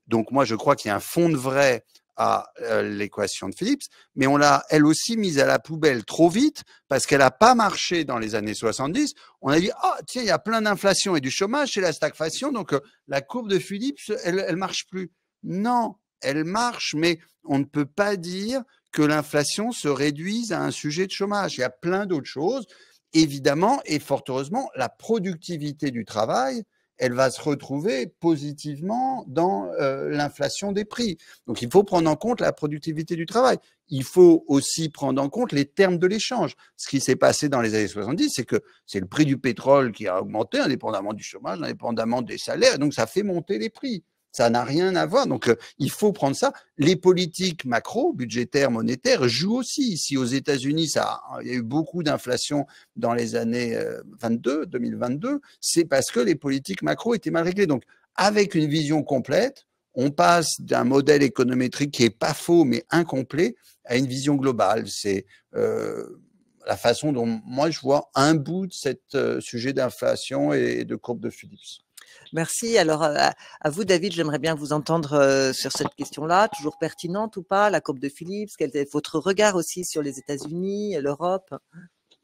Donc moi, je crois qu'il y a un fond de vrai à euh, l'équation de Phillips, mais on l'a elle aussi mise à la poubelle trop vite parce qu'elle n'a pas marché dans les années 70. On a dit ah tiens il y a plein d'inflation et du chômage, c'est la stagflation, donc euh, la courbe de Phillips elle ne marche plus. Non, elle marche, mais on ne peut pas dire que l'inflation se réduise à un sujet de chômage. Il y a plein d'autres choses. Évidemment, et fort heureusement, la productivité du travail elle va se retrouver positivement dans euh, l'inflation des prix. Donc il faut prendre en compte la productivité du travail. Il faut aussi prendre en compte les termes de l'échange. Ce qui s'est passé dans les années 70, c'est que c'est le prix du pétrole qui a augmenté, indépendamment du chômage, indépendamment des salaires, donc ça fait monter les prix. Ça n'a rien à voir. Donc, euh, il faut prendre ça. Les politiques macro, budgétaires, monétaires jouent aussi. Ici, aux États-Unis, ça, il y a eu beaucoup d'inflation dans les années 22, euh, 2022. C'est parce que les politiques macro étaient mal réglées. Donc, avec une vision complète, on passe d'un modèle économétrique qui est pas faux mais incomplet à une vision globale. C'est euh, la façon dont moi je vois un bout de ce sujet d'inflation et de courbe de Phillips. Merci. Alors, euh, à, vous, David, j'aimerais bien vous entendre euh, sur cette question-là, toujours pertinente ou pas, la courbe de Philips, quel est votre regard aussi sur les États-Unis, l'Europe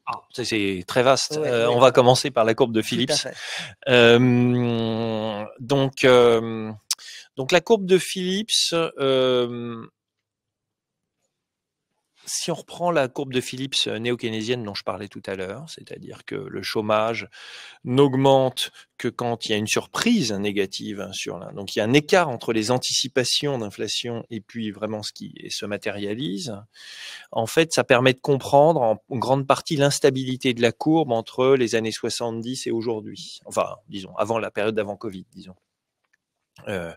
ah, c'est très vaste. Euh, on va commencer par la courbe de Philips. donc, donc la courbe de Philips si on reprend la courbe de Phillips euh, néo-keynésienne dont je parlais tout à l'heure, c'est-à-dire que le chômage n'augmente que quand il y a une surprise négative sur donc il y a un écart entre les anticipations d'inflation et puis vraiment ce qui se matérialise. En fait, ça permet de comprendre en grande partie l'instabilité de la courbe entre les années 70 et aujourd'hui. Enfin, disons avant la période d'avant Covid, disons. Euh,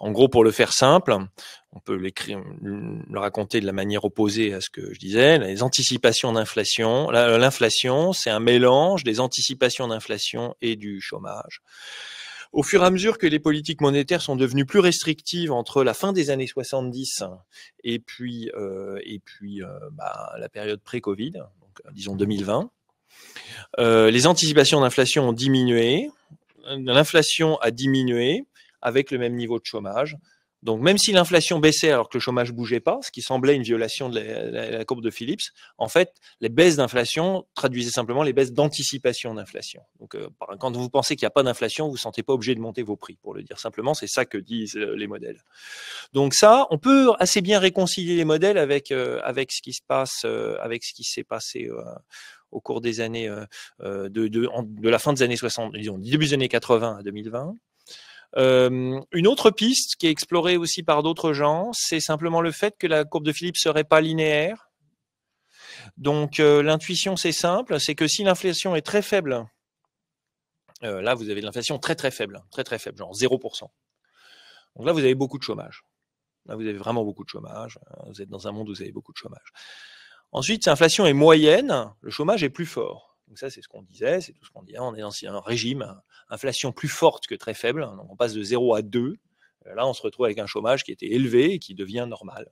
en gros, pour le faire simple, on peut l'écrire, le raconter de la manière opposée à ce que je disais. Les anticipations d'inflation, euh, l'inflation, c'est un mélange des anticipations d'inflation et du chômage. Au fur et à mesure que les politiques monétaires sont devenues plus restrictives entre la fin des années 70 et puis, euh, et puis bah, la période pré-Covid, donc, disons 2020, les anticipations d'inflation ont diminué, l'inflation a diminué, avec le même niveau de chômage. Donc même si l'inflation baissait alors que le chômage bougeait pas, ce qui semblait une violation de la, courbe de Phillips, en fait, les baisses d'inflation traduisaient simplement les baisses d'anticipation d'inflation. Donc euh, quand vous pensez qu'il n'y a pas d'inflation, vous ne sentez pas obligé de monter vos prix, pour le dire simplement, c'est ça que disent euh, les modèles. Donc ça, on peut assez bien réconcilier les modèles avec euh, avec ce qui se passe, avec ce qui s'est passé au cours des années de, de, de, la fin des années 60, disons début des années 80 à 2020. Euh, une autre piste qui est explorée aussi par d'autres gens, c'est simplement le fait que la courbe de Philippe serait pas linéaire. Donc euh, l'intuition, c'est simple, c'est que si l'inflation est très faible, euh, là vous avez de l'inflation très très faible, très très faible, genre 0%. Donc là vous avez beaucoup de chômage. Là vous avez vraiment beaucoup de chômage. Vous êtes dans un monde où vous avez beaucoup de chômage. Ensuite, si l'inflation est moyenne, le chômage est plus fort. Donc ça, c'est ce qu'on disait, c'est tout ce qu'on dit. On est dans un régime, inflation plus forte que très faible. Hein. on passe de 0 à 2. Euh, là, on se retrouve avec un chômage qui était élevé et qui devient normal.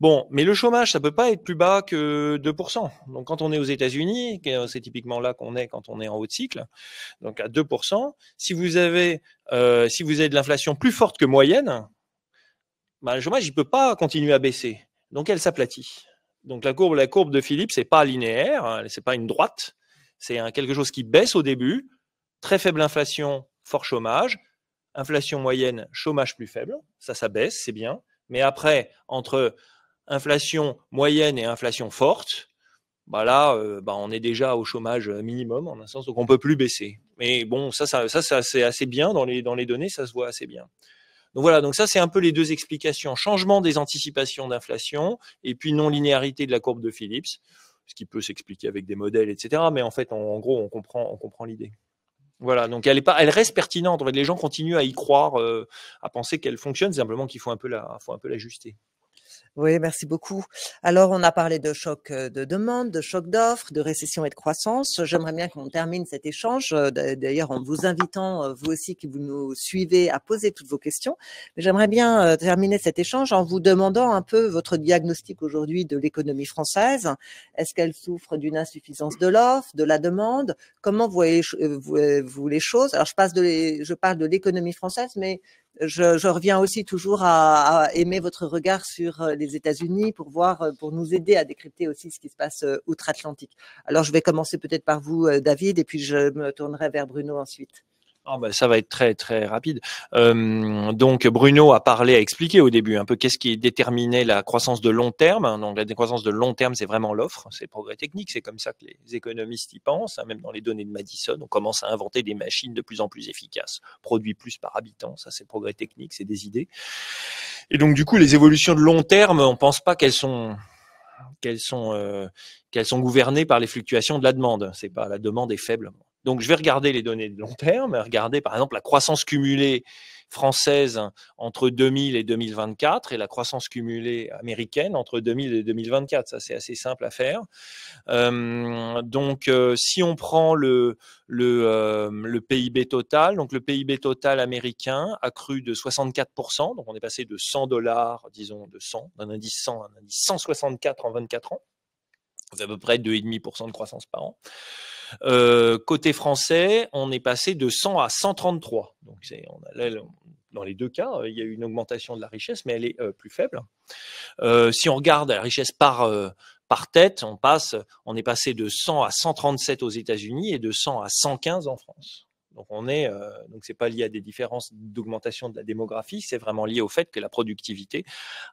Bon, mais le chômage, ça ne peut pas être plus bas que 2%. Donc quand on est aux États-Unis, euh, c'est typiquement là qu'on est quand on est en haut de cycle, donc à 2%, si vous avez, euh, si vous avez de l'inflation plus forte que moyenne, ben, le chômage, il ne peut pas continuer à baisser. Donc elle s'aplatit. Donc la courbe, la courbe de Philippe, c'est pas linéaire, hein, c'est pas une droite, c'est quelque chose qui baisse au début, très faible inflation, fort chômage, inflation moyenne, chômage plus faible, ça ça baisse, c'est bien, mais après entre inflation moyenne et inflation forte, bah là, euh, bah on est déjà au chômage minimum en un sens, donc on peut plus baisser. Mais bon, ça, ça, ça, c'est assez bien dans les, dans les données, ça se voit assez bien. Donc voilà, donc ça c'est un peu les deux explications changement des anticipations d'inflation et puis non linéarité de la courbe de Phillips, ce qui peut s'expliquer avec des modèles, etc. Mais en fait, en gros, on comprend, on comprend l'idée. Voilà, donc elle, est pas, elle reste pertinente. En fait, les gens continuent à y croire, euh, à penser qu'elle fonctionne, simplement qu'il faut un peu l'ajuster. un peu oui, merci beaucoup. Alors, on a parlé de choc de demande, de choc d'offres, de récession et de croissance. J'aimerais bien qu'on termine cet échange, d'ailleurs en vous invitant, vous aussi qui vous nous suivez, à poser toutes vos questions. j'aimerais bien terminer cet échange en vous demandant un peu votre diagnostic aujourd'hui de l'économie française. Est-ce qu'elle souffre d'une insuffisance de l'offre, de la demande Comment voyez-vous euh, euh, les choses Alors, je, passe de je parle de l'économie française, mais je, reviens aussi toujours à, aimer votre regard sur euh, les États-Unis pour voir, euh, pour nous aider à décrypter aussi ce qui se passe euh, outre-Atlantique. Alors, je vais commencer peut-être par vous, David, et puis je me tournerai vers Bruno ensuite. Ah bah, ça va être très très rapide. Euh, donc Bruno a parlé, a expliqué au début un peu qu'est-ce qui déterminait la croissance de long terme. Hein, donc la croissance de long terme, c'est vraiment l'offre, c'est le progrès technique, c'est comme ça que les économistes y pensent. Hein. Même dans les données de Madison, on commence à inventer des machines de plus en plus efficaces, produits plus par habitant, ça c'est le progrès technique, c'est des idées. Et donc du coup, les évolutions de long terme, on pense pas qu'elles sont qu'elles sont euh, qu'elles sont gouvernées par les fluctuations de la demande. C'est pas la demande est faible donc, je vais regarder les données de long terme, regarder par exemple la croissance cumulée française entre 2000 et 2024 et la croissance cumulée américaine entre 2000 et 2024. Ça, c'est assez simple à faire. donc, euh, si on prend le, PIB total, donc le PIB total américain a cru de 64%, donc on est passé de 100 dollars, disons de 100, d'un indice 100 à un indice 164 en 24 ans. C'est à peu près 2,5% de croissance par an. Euh, côté français, on est passé de 100 à 133. Donc, dans les deux cas, euh, il y a eu une augmentation de la richesse, mais elle est euh, plus faible. si on regarde la richesse par, par tête, on, passe, on est passé de 100 à 137 aux États-Unis et de 100 à 115 en France. Donc on est, euh, donc c'est pas lié à des différences d'augmentation de la démographie, c'est vraiment lié au fait que la productivité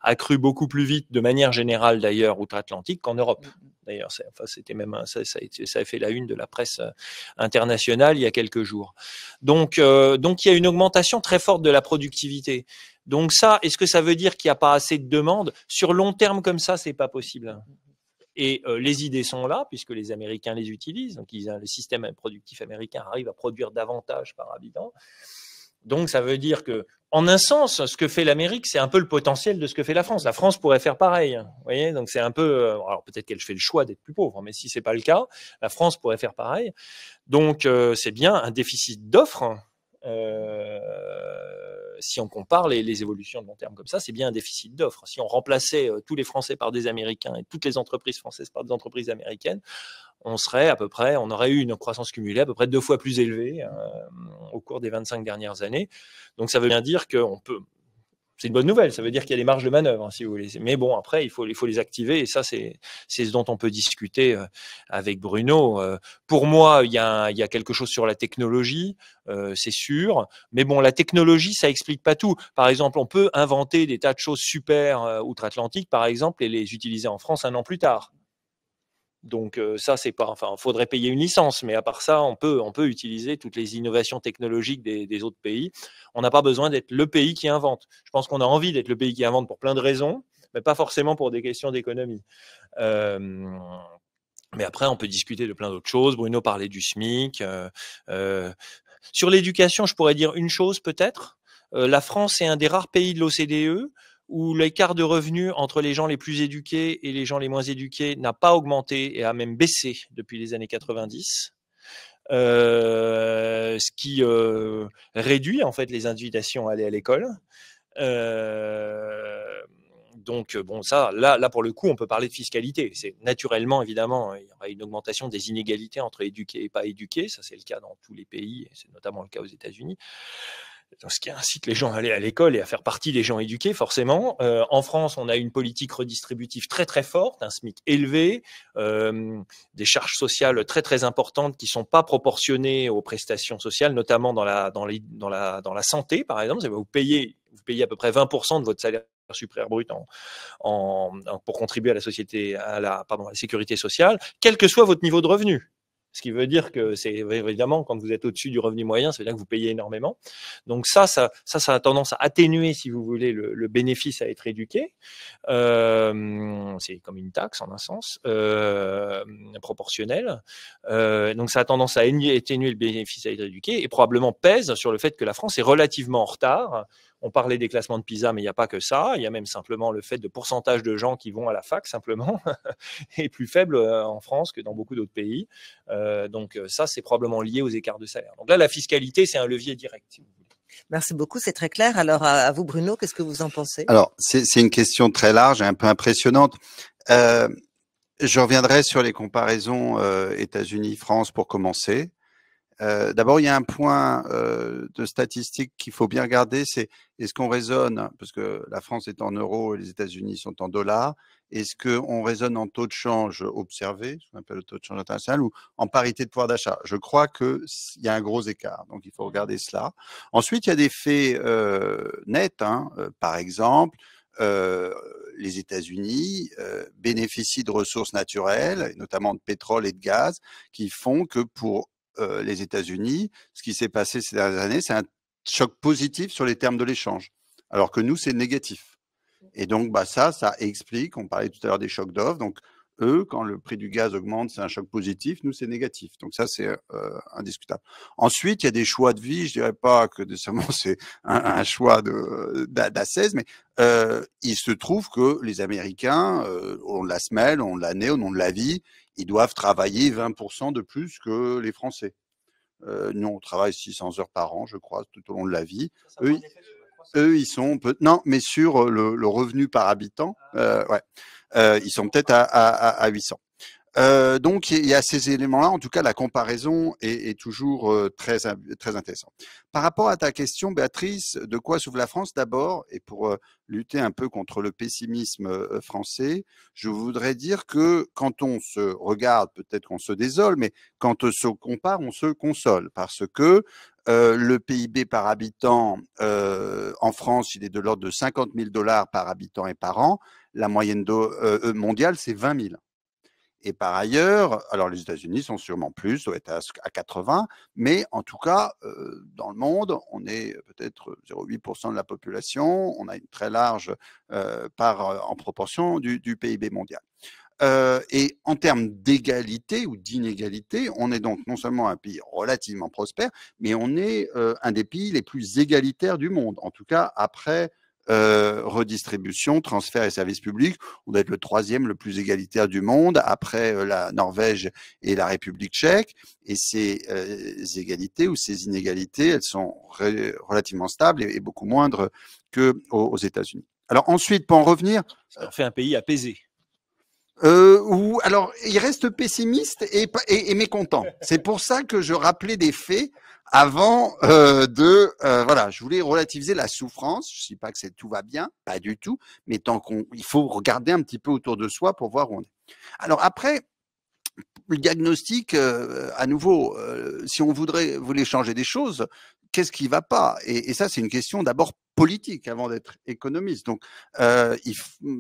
a cru beaucoup plus vite, de manière générale d'ailleurs outre-Atlantique qu'en Europe. Mm, mm. D'ailleurs, c'était même ça, a fait la une de la presse euh, internationale il y a quelques jours. Donc, euh, donc il y a une augmentation très forte de la productivité. Donc ça, est-ce que ça veut dire qu'il n'y a pas assez de demandes Sur long terme comme ça, c'est pas possible. Mm, et euh, les idées sont là, puisque les Américains les utilisent. Donc, le système productif américain arrive à produire davantage par habitant. Donc, ça veut dire que, en un sens, ce que fait l'Amérique, c'est un peu le potentiel de ce que fait la France. La France pourrait faire pareil. Hein. vous voyez, donc c'est un peu. Euh, alors, peut-être qu'elle fait le choix d'être plus pauvre, hein, mais si c'est pas le cas, la France pourrait faire pareil. Donc, euh, c'est bien un déficit d'offres hein, euh, si on compare les, évolutions de long terme comme ça, c'est bien un déficit d'offres. Si on remplaçait euh, tous les Français par des Américains et toutes les entreprises françaises par des entreprises américaines, on serait à peu près, on aurait eu une croissance cumulée à peu près deux fois plus élevée euh, au cours des 25 dernières années. Donc ça veut bien dire qu'on peut, c'est une bonne nouvelle. Ça veut dire qu'il y a des marges de manœuvre, hein, si vous voulez. Mais bon, après, il faut, il faut les activer. Et ça, c'est ce dont on peut discuter euh, avec Bruno. Euh, pour moi, il y a, il y quelque chose sur la technologie, euh, c'est sûr. Mais bon, la technologie, ça explique pas tout. Par exemple, on peut inventer des tas de choses super outre-Atlantique, par exemple, et les utiliser en France un an plus tard. Donc ça, c'est pas. Enfin, faudrait payer une licence, mais à part ça, on peut, on peut utiliser toutes les innovations technologiques des, autres pays. On n'a pas besoin d'être le pays qui invente. Je pense qu'on a envie d'être le pays qui invente pour plein de raisons, mais pas forcément pour des questions d'économie. mais après, on peut discuter de plein d'autres choses. Bruno parlait du SMIC. Euh, euh, sur l'éducation, je pourrais dire une chose peut-être. la France est un des rares pays de l'OCDE où l'écart de revenus entre les gens les plus éduqués et les gens les moins éduqués n'a pas augmenté et a même baissé depuis les années 90. Euh, ce qui euh, réduit en fait les invitations à aller à l'école. Euh, donc bon, ça, là, pour le coup, on peut parler de fiscalité. C'est naturellement, évidemment, il y aura une augmentation des inégalités entre éduqués et pas éduqués. Ça, c'est le cas dans tous les pays, c'est notamment le cas aux États-Unis ce qui incite les gens à aller à l'école et à faire partie des gens éduqués, forcément. Euh, en France, on a une politique redistributive très très forte, un SMIC élevé, euh, des charges sociales très très importantes qui sont pas proportionnées aux prestations sociales, notamment dans la, dans dans la, dans la santé, par exemple. Vous payez, vous payez à peu près 20% de votre salaire supérieur brut en, en, pour contribuer à la société, à la, pardon, à la sécurité sociale, quel que soit votre niveau de revenu. Ce qui veut dire que c'est évidemment quand vous êtes au-dessus du revenu moyen, ça veut dire que vous payez énormément. Donc ça, ça, ça, a tendance à atténuer, si vous voulez, le, bénéfice à être éduqué. c'est comme une taxe en un sens proportionnelle. donc ça a tendance à atténuer le bénéfice à être éduqué et probablement pèse sur le fait que la France est relativement en retard on parlait des classements de PISA, mais il n'y a pas que ça. Il y a même simplement le fait de pourcentage de gens qui vont à la fac, simplement, est plus faible euh, en France que dans beaucoup d'autres pays. Euh, donc euh, ça, c'est probablement lié aux écarts de salaire. Donc là, la fiscalité, c'est un levier direct. Merci beaucoup, c'est très clair. Alors à, vous, Bruno, qu'est-ce que vous en pensez Alors, c'est une question très large et un peu impressionnante. je reviendrai sur les comparaisons États-Unis-France pour commencer. Euh, d'abord, il y a un point euh, de statistique qu'il faut bien regarder, c'est est-ce qu'on raisonne, parce que la France est en euros et les États-Unis sont en dollars, est-ce qu'on raisonne en taux de change observé, ce qu'on appelle le taux de change international, ou en parité de pouvoir d'achat Je crois qu'il y a un gros écart, donc il faut mmh. regarder cela. Ensuite, il y a des faits euh, nets, hein, par exemple, les États-Unis bénéficient de ressources naturelles, notamment de pétrole et de gaz, qui font que pour euh, les États-Unis, ce qui s'est passé ces dernières années, c'est un choc positif sur les termes de l'échange, alors que nous, c'est négatif. Et donc, bah, ça, ça explique, on parlait tout à l'heure des chocs d'offres, donc eux, quand le prix du gaz augmente, c'est un choc positif. Nous, c'est négatif. Donc ça, c'est euh, indiscutable. Ensuite, il y a des choix de vie. Je dirais pas que nécessairement c'est un, un, choix d'assaise, mais euh, il se trouve que les Américains, euh, au long de la semaine, au de l'année, au long de la vie, ils doivent travailler 20% de plus que les Français. Euh, nous, on travaille 600 heures par an, je crois, tout au long de la vie eux, ils sont non, mais sur euh, le, le revenu par habitant, ah, euh, ouais, euh, ils sont peut-être à, à, à 800. Euh, donc il y a ces éléments-là. En tout cas, la comparaison est, est toujours euh, très très intéressante. Par rapport à ta question, Béatrice, de quoi s'ouvre la France d'abord Et pour euh, lutter un peu contre le pessimisme français, je voudrais dire que quand on se regarde, peut-être qu'on se désole, mais quand on se compare, on se console parce que euh, le PIB par habitant euh, en France, il est de l'ordre de 50 000 dollars par habitant et par an. La moyenne euh, mondiale, c'est 20 000. Et par ailleurs, alors les États-Unis sont sûrement plus, doivent être à, 80, mais en tout cas, dans le monde, on est peut-être 0,8% de la population, on a une très large part en proportion du PIB mondial. Euh, et en termes d'égalité ou d'inégalité, on est donc non seulement un pays relativement prospère, mais on est euh, un des pays les plus égalitaires du monde, en tout cas après euh, redistribution, transfert et services publics. On doit être le troisième le plus égalitaire du monde après la Norvège et la République tchèque. Et ces égalités ou ces inégalités, elles sont relativement stables et, beaucoup moindres que aux, États-Unis. Alors ensuite, pour en revenir, ça fait un pays apaisé. Euh, ou alors il reste pessimiste et, et, mécontent. C'est pour ça que je rappelais des faits avant euh, de euh, voilà, je voulais relativiser la souffrance. Je ne pas que c'est tout va bien, pas du tout, mais tant qu'on, il faut regarder un petit peu autour de soi pour voir où on est. Alors après, le diagnostic, euh, à nouveau, euh, si on voudrait, voulait changer des choses, qu'est-ce qui va pas et, ça, c'est une question d'abord politique avant d'être économiste. Donc, euh,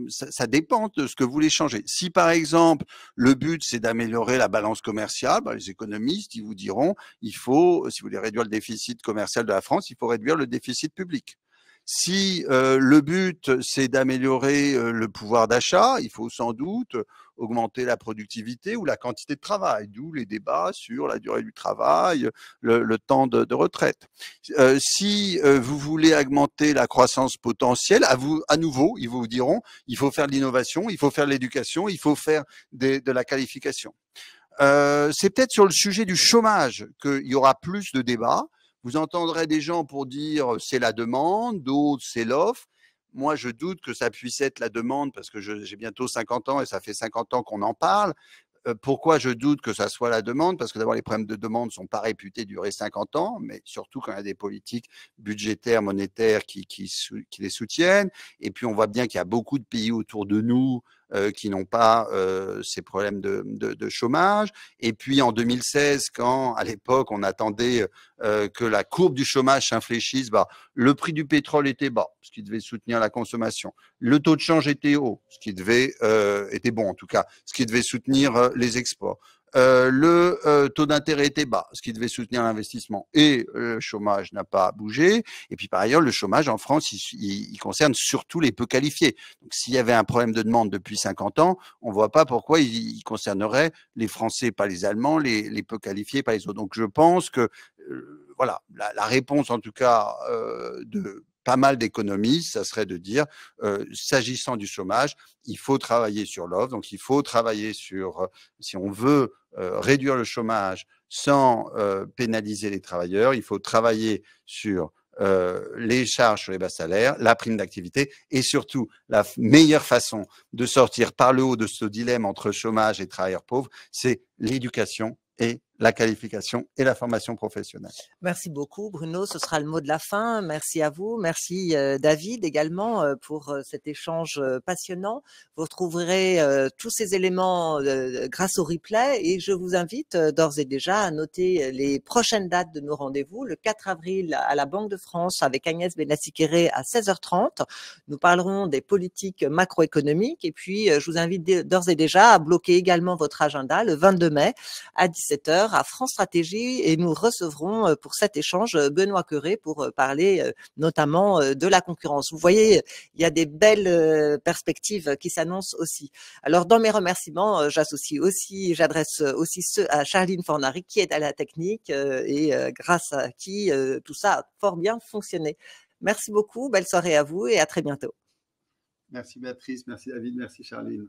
ça, dépend de ce que vous voulez changer. Si par exemple le but c'est d'améliorer la balance commerciale, bah, les économistes ils vous diront il faut, si vous voulez réduire le déficit commercial de la France, il faut réduire le déficit public. Si le but c'est d'améliorer le pouvoir d'achat, il faut sans doute augmenter la productivité ou la quantité de travail, d'où les débats sur la durée du travail, le, temps de, retraite. si euh, euh, vous voulez augmenter la croissance potentielle, à, vous, à nouveau, ils vous diront, il faut faire de l'innovation, il faut faire de l'éducation, il faut faire de la qualification. Euh, c'est peut-être sur le sujet du chômage qu'il y aura plus de débats. Vous entendrez des gens pour dire c'est la demande, d'autres c'est l'offre moi, je doute que ça puisse être la demande parce que j'ai bientôt 50 ans et ça fait 50 ans qu'on en parle. Euh, pourquoi je doute que ça soit la demande Parce que d'abord, les problèmes de demande ne sont pas réputés durer 50 ans, mais surtout quand il y a des politiques budgétaires, monétaires qui les soutiennent. Et puis, on voit bien qu'il y a beaucoup de pays autour de nous euh, qui n'ont pas euh, ces problèmes de, chômage. Et puis en 2016, quand à l'époque on attendait euh, que la courbe du chômage s'infléchisse, bah, le prix du pétrole était bas, ce qui devait soutenir la consommation. Le taux de change était haut, ce qui devait était bon en tout cas, ce qui devait soutenir les exports. Euh, le euh, taux d'intérêt était bas, ce qui devait soutenir l'investissement. Et euh, le chômage n'a pas bougé. Et puis par ailleurs, le chômage en France, il, concerne surtout les peu qualifiés. Donc s'il y avait un problème de demande depuis 50 ans, on ne voit pas pourquoi il, concernerait les Français, pas les Allemands, les, les, peu qualifiés, pas les autres. Donc je pense que voilà, la, la, réponse en tout cas de pas mal d'économies, ça serait de dire, s'agissant du chômage, il faut travailler sur l'offre, donc il faut travailler sur, si on veut réduire le chômage sans pénaliser les travailleurs, il faut travailler sur les charges sur les bas salaires, la prime d'activité et surtout la meilleure façon de sortir par le haut de ce dilemme entre chômage et travailleurs pauvres, c'est l'éducation et la qualification et la formation professionnelle. Merci beaucoup Bruno, ce sera le mot de la fin. Merci à vous, merci euh, David également euh, pour euh, cet échange passionnant. Vous retrouverez tous ces éléments grâce au replay et je vous invite d'ores et déjà à noter les prochaines dates de nos rendez-vous. Le 4 avril à la Banque de France avec Agnès Benassikéré à 16h30. Nous parlerons des politiques macroéconomiques et puis je vous invite d'ores et déjà à bloquer également votre agenda le 22 mai à 17h à France Stratégie et nous recevrons euh, pour cet échange euh, Benoît Curé pour euh, parler notamment de la concurrence. Vous voyez, il y a des belles perspectives qui s'annoncent aussi. Alors dans mes remerciements, j'associe aussi, j'adresse aussi ceux à Charline Fornari qui est à la technique et grâce à qui tout ça a fort bien fonctionné. Merci beaucoup, belle soirée à vous et à très bientôt. Merci Béatrice, merci David, merci Charline.